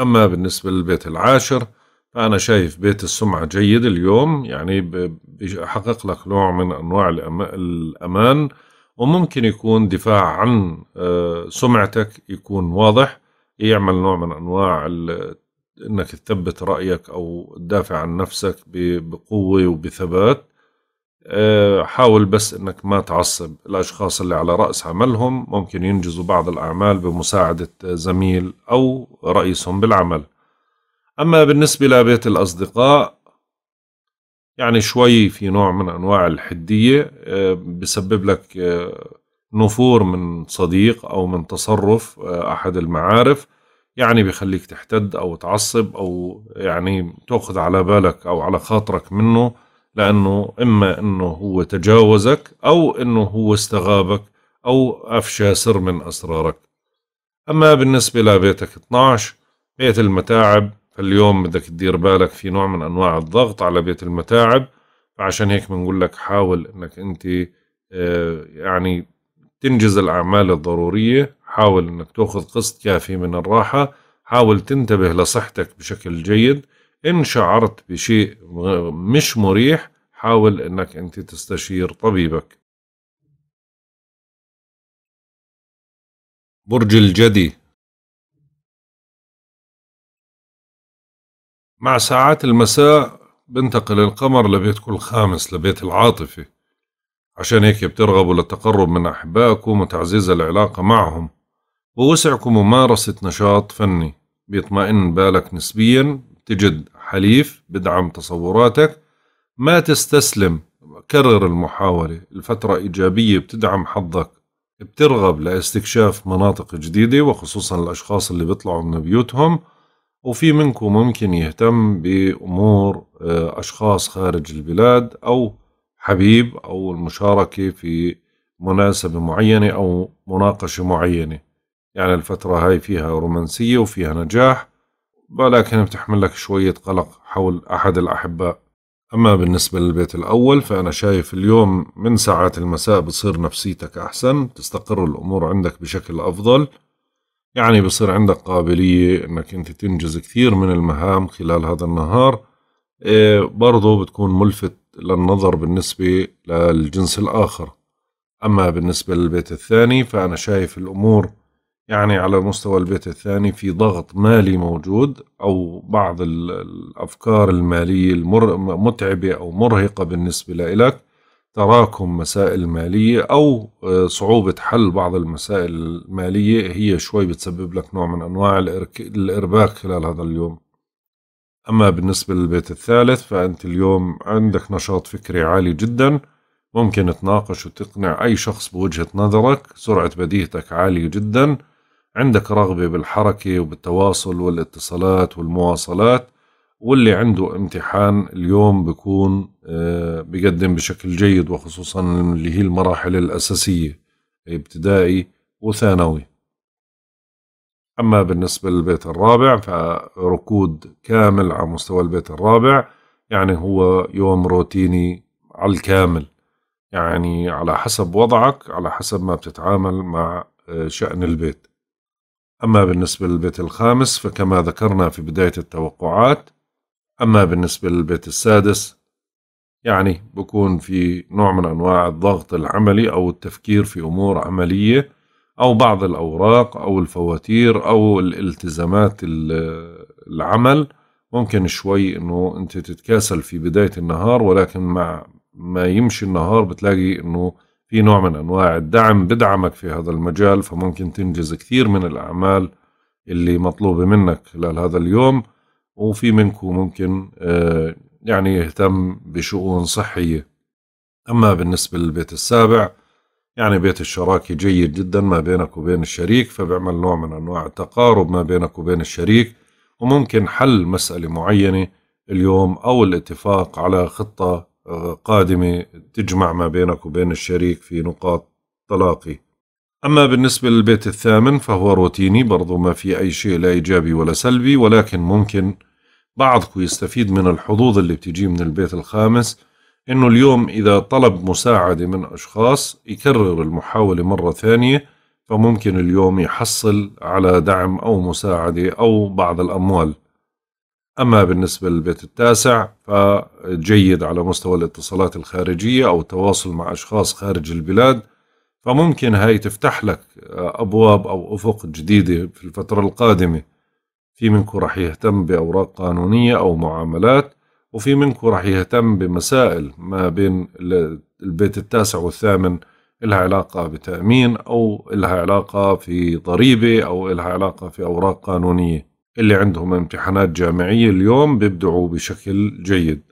اما بالنسبه للبيت العاشر فأنا شايف بيت السمعة جيد اليوم يعني بيحقق لك نوع من أنواع الأمان وممكن يكون دفاع عن آه، سمعتك يكون واضح يعمل نوع من أنواع أنك تثبت رأيك أو تدافع عن نفسك بقوة وبثبات آه، حاول بس أنك ما تعصب الأشخاص اللي على رأس عملهم ممكن ينجزوا بعض الأعمال بمساعدة زميل أو رئيسهم بالعمل أما بالنسبة لبيت الأصدقاء يعني شوي في نوع من أنواع الحدية آه، بسبب لك آه، نفور من صديق أو من تصرف آه، أحد المعارف يعني بخليك تحتد أو تعصب أو يعني تأخذ على بالك أو على خاطرك منه لأنه إما أنه هو تجاوزك أو أنه هو استغابك أو أفشى سر من أسرارك أما بالنسبة لبيتك 12 بيت المتاعب فاليوم بدك تدير بالك في نوع من أنواع الضغط على بيت المتاعب فعشان هيك بنقول لك حاول أنك أنت آه، يعني تنجز الأعمال الضرورية حاول أنك تأخذ قسط كافي من الراحة حاول تنتبه لصحتك بشكل جيد إن شعرت بشيء مش مريح حاول أنك أنت تستشير طبيبك برج الجدي مع ساعات المساء بنتقل القمر لبيتكم الخامس لبيت العاطفة عشان هيك بترغبوا للتقرب من أحبائكم وتعزيز العلاقة معهم ووسعكم ممارسة نشاط فني بيطمئن بالك نسبيا تجد حليف بدعم تصوراتك ما تستسلم كرر المحاولة الفترة إيجابية بتدعم حظك بترغب لاستكشاف مناطق جديدة وخصوصا الأشخاص اللي بيطلعوا من بيوتهم وفي منكم ممكن يهتم بأمور آه، أشخاص خارج البلاد أو حبيب أو المشاركة في مناسبة معينة أو مناقشة معينة يعني الفترة هاي فيها رومانسية وفيها نجاح ولكن بتحمل لك شوية قلق حول أحد الأحباء أما بالنسبة للبيت الأول فأنا شايف اليوم من ساعات المساء بصير نفسيتك أحسن تستقر الأمور عندك بشكل أفضل يعني بصير عندك قابلية انك انت تنجز كثير من المهام خلال هذا النهار إيه، برضو بتكون ملفت للنظر بالنسبة للجنس الآخر أما بالنسبة للبيت الثاني فأنا شايف الأمور يعني على مستوى البيت الثاني في ضغط مالي موجود أو بعض الأفكار المالية المتعبة أو مرهقة بالنسبة لإلك تراكم مسائل مالية أو آه، صعوبة حل بعض المسائل المالية هي شوي بتسبب لك نوع من أنواع الإرباك خلال هذا اليوم أما بالنسبة للبيت الثالث فأنت اليوم عندك نشاط فكري عالي جدا ممكن تناقش وتقنع أي شخص بوجهة نظرك سرعة بديهتك عالية جدا عندك رغبة بالحركة وبالتواصل والاتصالات والمواصلات واللي عنده امتحان اليوم بكون آه، بيقدم بشكل جيد وخصوصا اللي هي المراحل الأساسية ابتدائي وثانوي أما بالنسبة للبيت الرابع فركود كامل على مستوى البيت الرابع يعني هو يوم روتيني على الكامل يعني على حسب وضعك على حسب ما بتتعامل مع آه، شأن البيت أما بالنسبة للبيت الخامس فكما ذكرنا في بداية التوقعات أما بالنسبة للبيت السادس يعني بكون في نوع من أنواع الضغط العملي أو التفكير في أمور عملية أو بعض الأوراق أو الفواتير أو الالتزامات العمل ممكن شوي أنه أنت تتكاسل في بداية النهار ولكن مع ما يمشي النهار بتلاقي أنه في نوع من أنواع الدعم بدعمك في هذا المجال فممكن تنجز كثير من الأعمال اللي مطلوبة منك خلال هذا اليوم وفي منكم ممكن آه، يعني يهتم بشؤون صحية أما بالنسبة للبيت السابع يعني بيت الشراكة جيد جدا ما بينك وبين الشريك فبيعمل نوع من أنواع التقارب ما بينك وبين الشريك وممكن حل مسألة معينة اليوم أو الاتفاق على خطة آه، قادمة تجمع ما بينك وبين الشريك في نقاط تلاقي أما بالنسبة للبيت الثامن فهو روتيني برضو ما في أي شيء لا إيجابي ولا سلبي ولكن ممكن بعضكم يستفيد من الحظوظ اللي بتجيه من البيت الخامس انه اليوم اذا طلب مساعدة من اشخاص يكرر المحاولة مرة ثانية فممكن اليوم يحصل على دعم او مساعدة او بعض الاموال أما بالنسبة للبيت التاسع فجيد على مستوى الاتصالات الخارجية أو التواصل مع أشخاص خارج البلاد فممكن هاي تفتح لك أبواب أو أفق جديدة في الفترة القادمة في منكم راح يهتم بأوراق قانونية أو معاملات وفي منكم راح يهتم بمسائل ما بين البيت التاسع والثامن إلها علاقة بتأمين أو إلها علاقة في ضريبة أو إلها علاقة في أوراق قانونية اللي عندهم امتحانات جامعية اليوم بيبدعوا بشكل جيد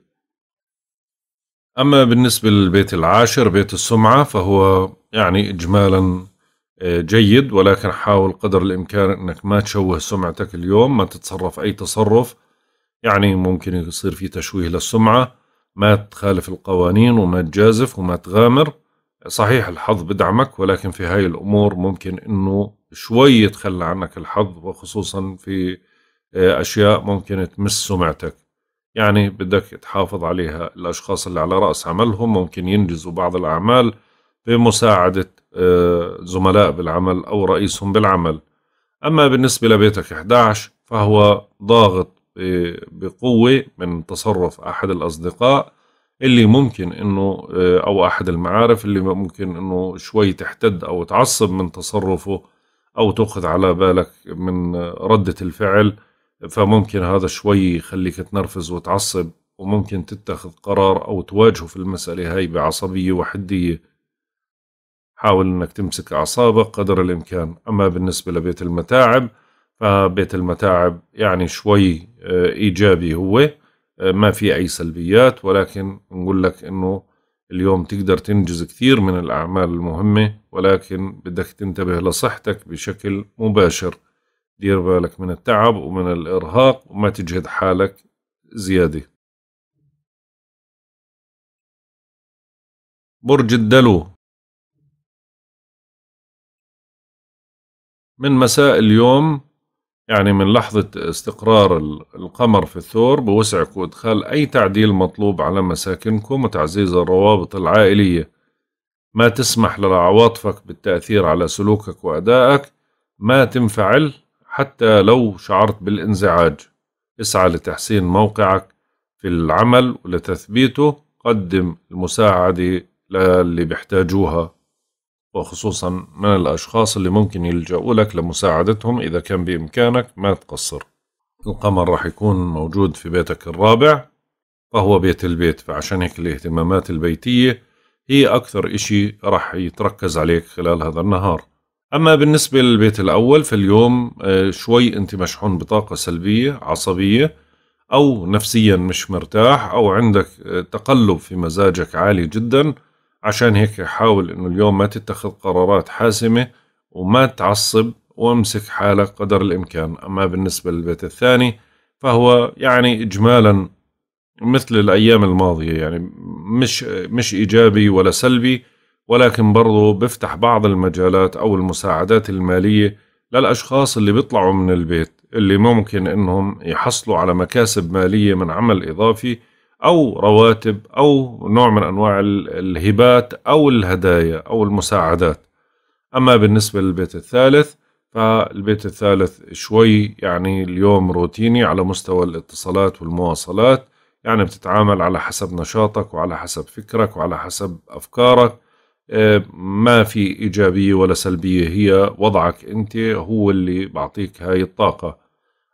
أما بالنسبة للبيت العاشر بيت السمعة فهو يعني إجمالا جيد ولكن حاول قدر الإمكان أنك ما تشوه سمعتك اليوم ما تتصرف أي تصرف يعني ممكن يصير في تشويه للسمعة ما تخالف القوانين وما تجازف وما تغامر صحيح الحظ بدعمك ولكن في هاي الأمور ممكن أنه شوي يتخلى عنك الحظ وخصوصا في آه، أشياء ممكن تمس سمعتك يعني بدك تحافظ عليها الأشخاص اللي على رأس عملهم ممكن ينجزوا بعض الأعمال بمساعدة آه، زملاء بالعمل أو رئيسهم بالعمل أما بالنسبة لبيتك 11 فهو ضاغط بقوة من تصرف أحد الأصدقاء اللي ممكن انه آه، او احد المعارف اللي ممكن انه شوي تحتد او تعصب من تصرفه او تاخذ على بالك من ردة الفعل فممكن هذا شوي يخليك تنرفز وتعصب وممكن تتخذ قرار او تواجهه في المسألة هاي بعصبية وحدية حاول أنك تمسك أعصابك قدر الإمكان أما بالنسبة لبيت المتاعب فبيت المتاعب يعني شوي آه، إيجابي هو آه، ما في أي سلبيات ولكن نقول لك أنه اليوم تقدر تنجز كثير من الأعمال المهمة ولكن بدك تنتبه لصحتك بشكل مباشر دير بالك من التعب ومن الإرهاق وما تجهد حالك زيادة برج الدلو من مساء اليوم يعني من لحظة استقرار القمر في الثور بوسعك وإدخال أي تعديل مطلوب على مساكنكم وتعزيز الروابط العائلية ما تسمح لعواطفك بالتأثير على سلوكك وأدائك ما تنفعل حتى لو شعرت بالانزعاج اسعى لتحسين موقعك في العمل ولتثبيته قدم المساعدة للي بيحتاجوها وخصوصا من الأشخاص اللي ممكن يلجأوا لك لمساعدتهم إذا كان بإمكانك ما تقصر القمر راح يكون موجود في بيتك الرابع فهو بيت البيت فعشان هيك الاهتمامات البيتية هي أكثر إشي راح يتركز عليك خلال هذا النهار أما بالنسبة للبيت الأول فاليوم آه، شوي أنت مشحون بطاقة سلبية عصبية أو نفسيا مش مرتاح أو عندك آه، تقلب في مزاجك عالي جداً عشان هيك حاول انه اليوم ما تتخذ قرارات حاسمة وما تعصب وامسك حالك قدر الامكان اما بالنسبة للبيت الثاني فهو يعني اجمالا مثل الايام الماضية يعني مش مش ايجابي ولا سلبي ولكن برضه بفتح بعض المجالات او المساعدات المالية للاشخاص اللي بيطلعوا من البيت اللي ممكن انهم يحصلوا على مكاسب مالية من عمل اضافي او رواتب او نوع من انواع الهبات او الهدايا او المساعدات اما بالنسبه للبيت الثالث فالبيت الثالث شوي يعني اليوم روتيني على مستوى الاتصالات والمواصلات يعني بتتعامل على حسب نشاطك وعلى حسب فكرك وعلى حسب افكارك آه، ما في ايجابيه ولا سلبيه هي وضعك انت هو اللي بعطيك هاي الطاقه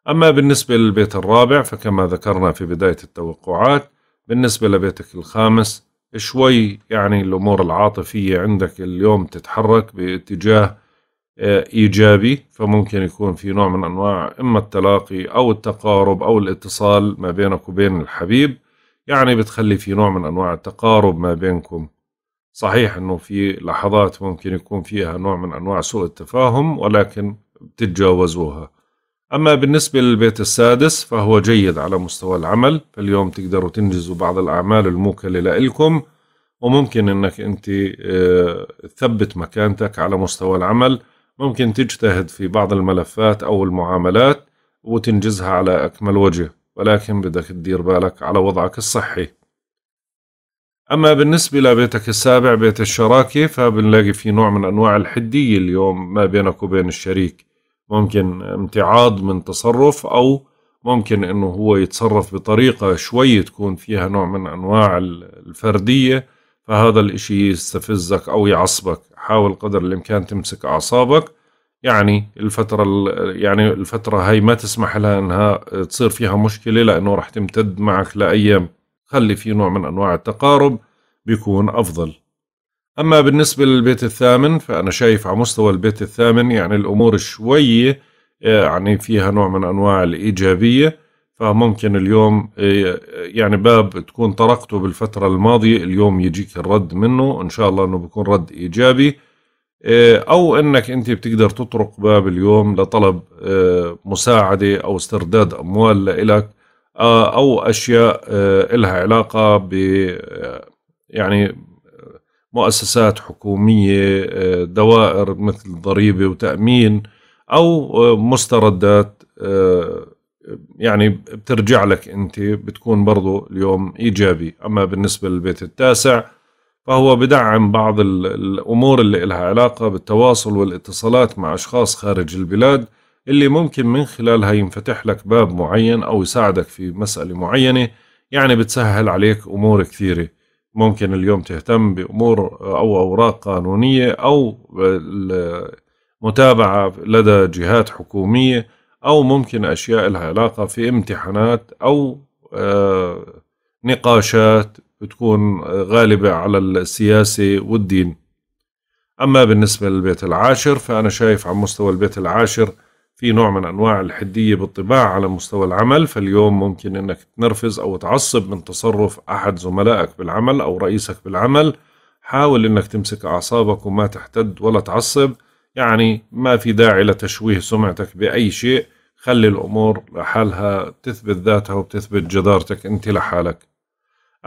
اما بالنسبه للبيت الرابع فكما ذكرنا في بدايه التوقعات بالنسبة لبيتك الخامس شوي يعني الأمور العاطفية عندك اليوم تتحرك باتجاه آه، إيجابي فممكن يكون في نوع من أنواع إما التلاقي أو التقارب أو الاتصال ما بينك وبين الحبيب يعني بتخلي في نوع من أنواع التقارب ما بينكم صحيح أنه في لحظات ممكن يكون فيها نوع من أنواع سوء التفاهم ولكن بتتجاوزوها أما بالنسبة للبيت السادس فهو جيد على مستوى العمل فاليوم تقدروا تنجزوا بعض الأعمال الموكلة لإلكم وممكن أنك أنت آه، تثبت مكانتك على مستوى العمل ممكن تجتهد في بعض الملفات أو المعاملات وتنجزها على أكمل وجه ولكن بدك تدير بالك على وضعك الصحي أما بالنسبة لبيتك السابع بيت الشراكة فبنلاقي في نوع من أنواع الحدية اليوم ما بينك وبين الشريك ممكن امتعاض من تصرف أو ممكن أنه هو يتصرف بطريقة شوي تكون فيها نوع من أنواع الفردية فهذا الإشي يستفزك أو يعصبك حاول قدر الإمكان تمسك أعصابك يعني الفترة يعني الفترة هاي ما تسمح لها انها تصير فيها مشكلة لأنه راح تمتد معك لأيام خلي في نوع من أنواع التقارب بيكون أفضل أما بالنسبة للبيت الثامن فأنا شايف على مستوى البيت الثامن يعني الأمور شوية آه، يعني فيها نوع من أنواع الإيجابية فممكن اليوم آه، يعني باب تكون طرقته بالفترة الماضية اليوم يجيك الرد منه إن شاء الله أنه بيكون رد إيجابي آه، أو أنك أنت بتقدر تطرق باب اليوم لطلب مساعدة أو استرداد أموال لإلك أو أشياء إلها علاقة ب يعني مؤسسات حكومية آه، دوائر مثل ضريبة وتأمين أو آه، مستردات آه، يعني بترجع لك أنت بتكون برضو اليوم إيجابي أما بالنسبة للبيت التاسع فهو بدعم بعض الأمور اللي لها علاقة بالتواصل والاتصالات مع أشخاص خارج البلاد اللي ممكن من خلالها ينفتح لك باب معين أو يساعدك في مسألة معينة يعني بتسهل عليك أمور كثيرة ممكن اليوم تهتم بامور او اوراق قانونيه او متابعه لدى جهات حكوميه او ممكن اشياء لها علاقه في امتحانات او آه، نقاشات بتكون غالبه على السياسه والدين. اما بالنسبه للبيت العاشر فانا شايف على مستوى البيت العاشر في نوع من انواع الحديه بالطباع على مستوى العمل فاليوم ممكن انك تنرفز او تعصب من تصرف احد زملائك بالعمل او رئيسك بالعمل حاول انك تمسك اعصابك وما تحتد ولا تعصب يعني ما في داعي لتشويه سمعتك باي شيء خلي الامور لحالها تثبت ذاتها وبتثبت جدارتك انت لحالك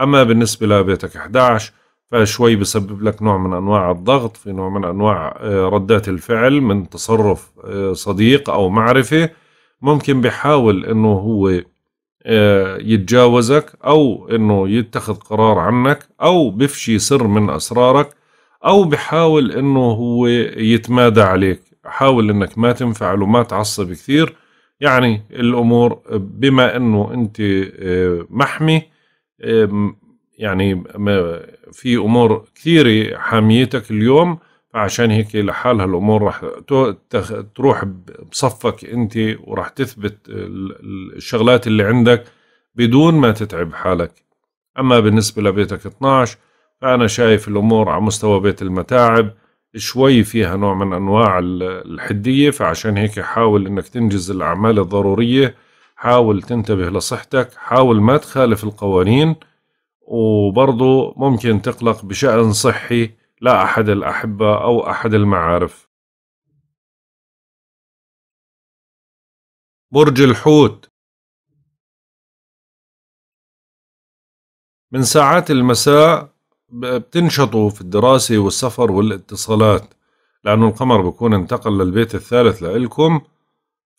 اما بالنسبه لبيتك 11 فشوي بسبب لك نوع من انواع الضغط في نوع من انواع آه، ردات الفعل من تصرف آه، صديق او معرفه ممكن بحاول انه هو آه، يتجاوزك او انه يتخذ قرار عنك او بفشي سر من اسرارك او بحاول انه هو يتمادى عليك حاول انك ما تنفعل وما تعصب كثير يعني الامور بما انه انت محمي يعني في امور كثيره حاميتك اليوم فعشان هيك لحالها الامور رح تروح بصفك انت ورح تثبت الشغلات اللي عندك بدون ما تتعب حالك اما بالنسبه لبيتك 12 فانا شايف الامور على مستوى بيت المتاعب شوي فيها نوع من انواع الحديه فعشان هيك حاول انك تنجز الاعمال الضروريه حاول تنتبه لصحتك حاول ما تخالف القوانين وبرضه ممكن تقلق بشأن صحي لا أحد الأحبة أو أحد المعارف برج الحوت من ساعات المساء بتنشطوا في الدراسة والسفر والاتصالات لأنه القمر بكون انتقل للبيت الثالث لإلكم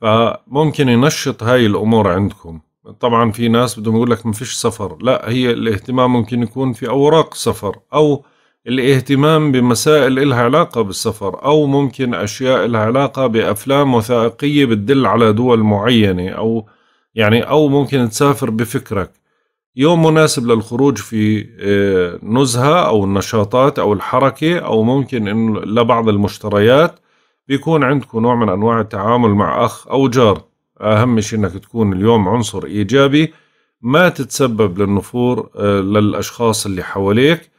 فممكن ينشط هاي الأمور عندكم طبعا في ناس بدهم يقول لك ما فيش سفر لا هي الاهتمام ممكن يكون في أوراق سفر أو الاهتمام بمسائل إلها علاقة بالسفر أو ممكن أشياء إلها علاقة بأفلام وثائقية بتدل على دول معينة أو يعني أو ممكن تسافر بفكرك يوم مناسب للخروج في آه، نزهة أو النشاطات أو الحركة أو ممكن إنه لبعض المشتريات بيكون عندكم نوع من أنواع التعامل مع أخ أو جار اهم شيء انك تكون اليوم عنصر ايجابي ما تتسبب للنفور آه، للاشخاص اللي حواليك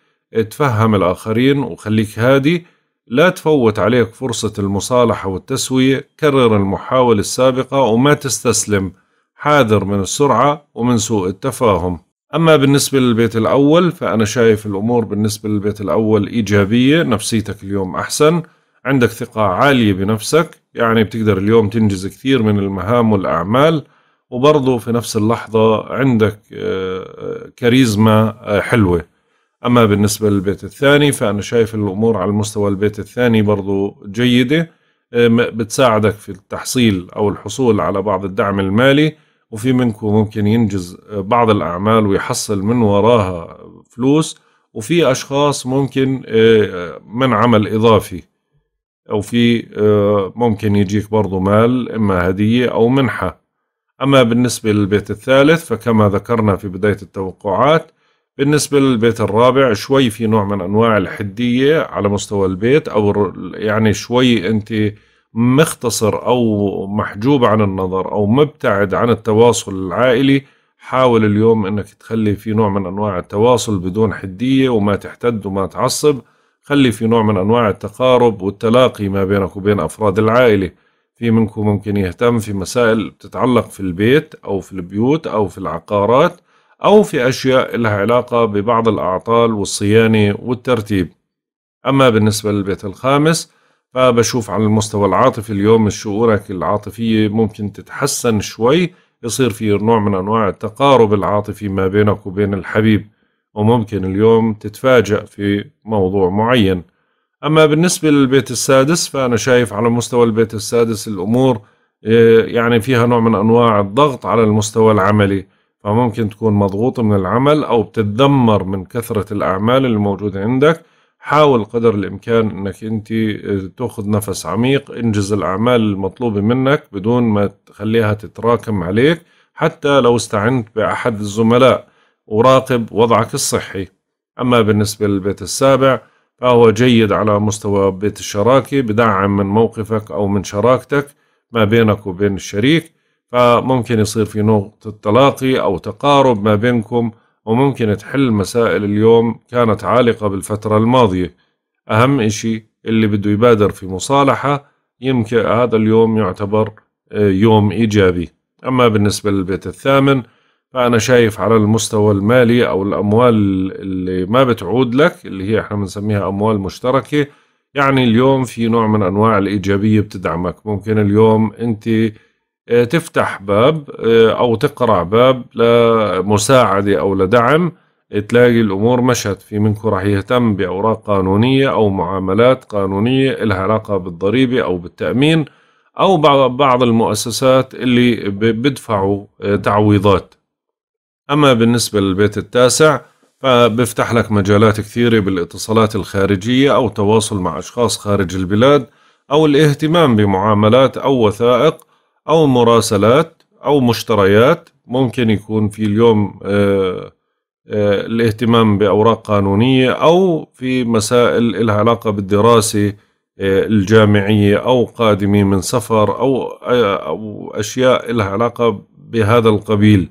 تفهم الاخرين وخليك هادي لا تفوت عليك فرصة المصالحة والتسوية كرر المحاولة السابقة وما تستسلم حاذر من السرعة ومن سوء التفاهم أما بالنسبة للبيت الأول فأنا شايف الأمور بالنسبة للبيت الأول إيجابية نفسيتك اليوم أحسن عندك ثقة عالية بنفسك يعني بتقدر اليوم تنجز كثير من المهام والأعمال وبرضه في نفس اللحظة عندك آه، آه، كاريزما آه، حلوة أما بالنسبة للبيت الثاني فأنا شايف الأمور على المستوى البيت الثاني برضه جيدة بتساعدك في التحصيل أو الحصول على بعض الدعم المالي وفي منكم ممكن ينجز بعض الأعمال ويحصل من وراها فلوس وفي أشخاص ممكن من عمل إضافي أو في آه، ممكن يجيك برضو مال إما هدية أو منحة أما بالنسبة للبيت الثالث فكما ذكرنا في بداية التوقعات بالنسبة للبيت الرابع شوي في نوع من أنواع الحدية على مستوى البيت أو يعني شوي أنت مختصر أو محجوب عن النظر أو مبتعد عن التواصل العائلي حاول اليوم أنك تخلي في نوع من أنواع التواصل بدون حدية وما تحتد وما تعصب خلي في نوع من أنواع التقارب والتلاقي ما بينك وبين أفراد العائلة في منكم ممكن يهتم في مسائل بتتعلق في البيت أو في البيوت أو في العقارات أو في أشياء لها علاقة ببعض الأعطال والصيانة والترتيب أما بالنسبة للبيت الخامس فبشوف على المستوى العاطفي اليوم شعورك العاطفية ممكن تتحسن شوي يصير في نوع من أنواع التقارب العاطفي ما بينك وبين الحبيب وممكن اليوم تتفاجأ في موضوع معين أما بالنسبة للبيت السادس فأنا شايف على مستوى البيت السادس الأمور آه، يعني فيها نوع من أنواع الضغط على المستوى العملي فممكن تكون مضغوط من العمل أو بتتدمر من كثرة الأعمال الموجودة عندك حاول قدر الإمكان أنك أنت آه، تأخذ نفس عميق انجز الأعمال المطلوبة منك بدون ما تخليها تتراكم عليك حتى لو استعنت بأحد الزملاء وراقب وضعك الصحي أما بالنسبة للبيت السابع فهو جيد على مستوى بيت الشراكة بدعم من موقفك أو من شراكتك ما بينك وبين الشريك فممكن يصير في نقطة تلاقي أو تقارب ما بينكم وممكن تحل مسائل اليوم كانت عالقة بالفترة الماضية أهم إشي اللي بده يبادر في مصالحة يمكن هذا اليوم يعتبر آه، يوم إيجابي أما بالنسبة للبيت الثامن فأنا شايف على المستوى المالي أو الأموال اللي ما بتعود لك اللي هي إحنا بنسميها أموال مشتركة يعني اليوم في نوع من أنواع الإيجابية بتدعمك ممكن اليوم أنت آه، تفتح باب آه، أو تقرع باب لمساعدة أو لدعم تلاقي الأمور مشت في منكم راح يهتم بأوراق قانونية أو معاملات قانونية لها علاقة بالضريبة أو بالتأمين أو بعض المؤسسات اللي بدفعوا آه، تعويضات أما بالنسبة للبيت التاسع فبيفتح لك مجالات كثيرة بالاتصالات الخارجية أو تواصل مع أشخاص خارج البلاد أو الاهتمام بمعاملات أو وثائق أو مراسلات أو مشتريات ممكن يكون في اليوم آه، آه، الاهتمام بأوراق قانونية أو في مسائل لها علاقة بالدراسة آه، الجامعية أو قادمين من سفر أو أو أشياء لها علاقة بهذا القبيل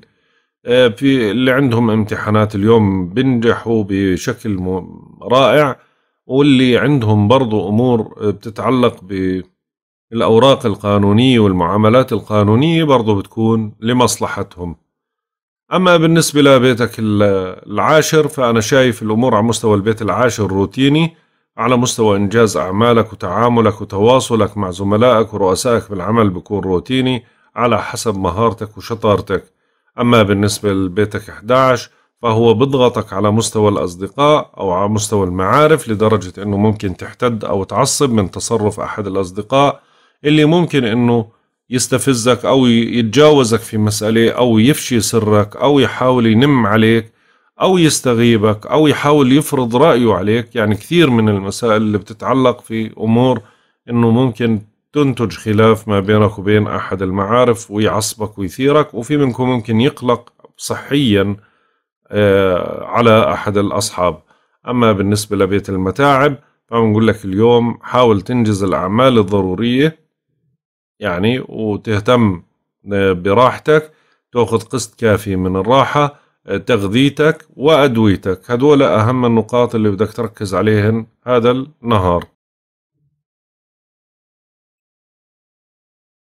آه، في اللي عندهم امتحانات اليوم بينجحوا بشكل رائع واللي عندهم برضو أمور بتتعلق بالأوراق القانونية والمعاملات القانونية برضو بتكون لمصلحتهم أما بالنسبة لبيتك العاشر فأنا شايف الأمور على مستوى البيت العاشر روتيني على مستوى إنجاز أعمالك وتعاملك وتواصلك مع زملائك ورؤسائك بالعمل بيكون روتيني على حسب مهارتك وشطارتك أما بالنسبة لبيتك 11 فهو بضغطك على مستوى الأصدقاء أو على مستوى المعارف لدرجة أنه ممكن تحتد أو تعصب من تصرف أحد الأصدقاء اللي ممكن أنه يستفزك أو يتجاوزك في مسألة أو يفشي سرك أو يحاول ينم عليك أو يستغيبك أو يحاول يفرض رأيه عليك يعني كثير من المسائل اللي بتتعلق في أمور أنه ممكن تنتج خلاف ما بينك وبين أحد المعارف ويعصبك ويثيرك وفي منكم ممكن يقلق صحيا آه، على أحد الأصحاب أما بالنسبة لبيت المتاعب فبنقول لك اليوم حاول تنجز الأعمال الضرورية يعني وتهتم آه، براحتك تأخذ قسط كافي من الراحة آه، تغذيتك وأدويتك هدول أهم النقاط اللي بدك تركز عليهن هذا النهار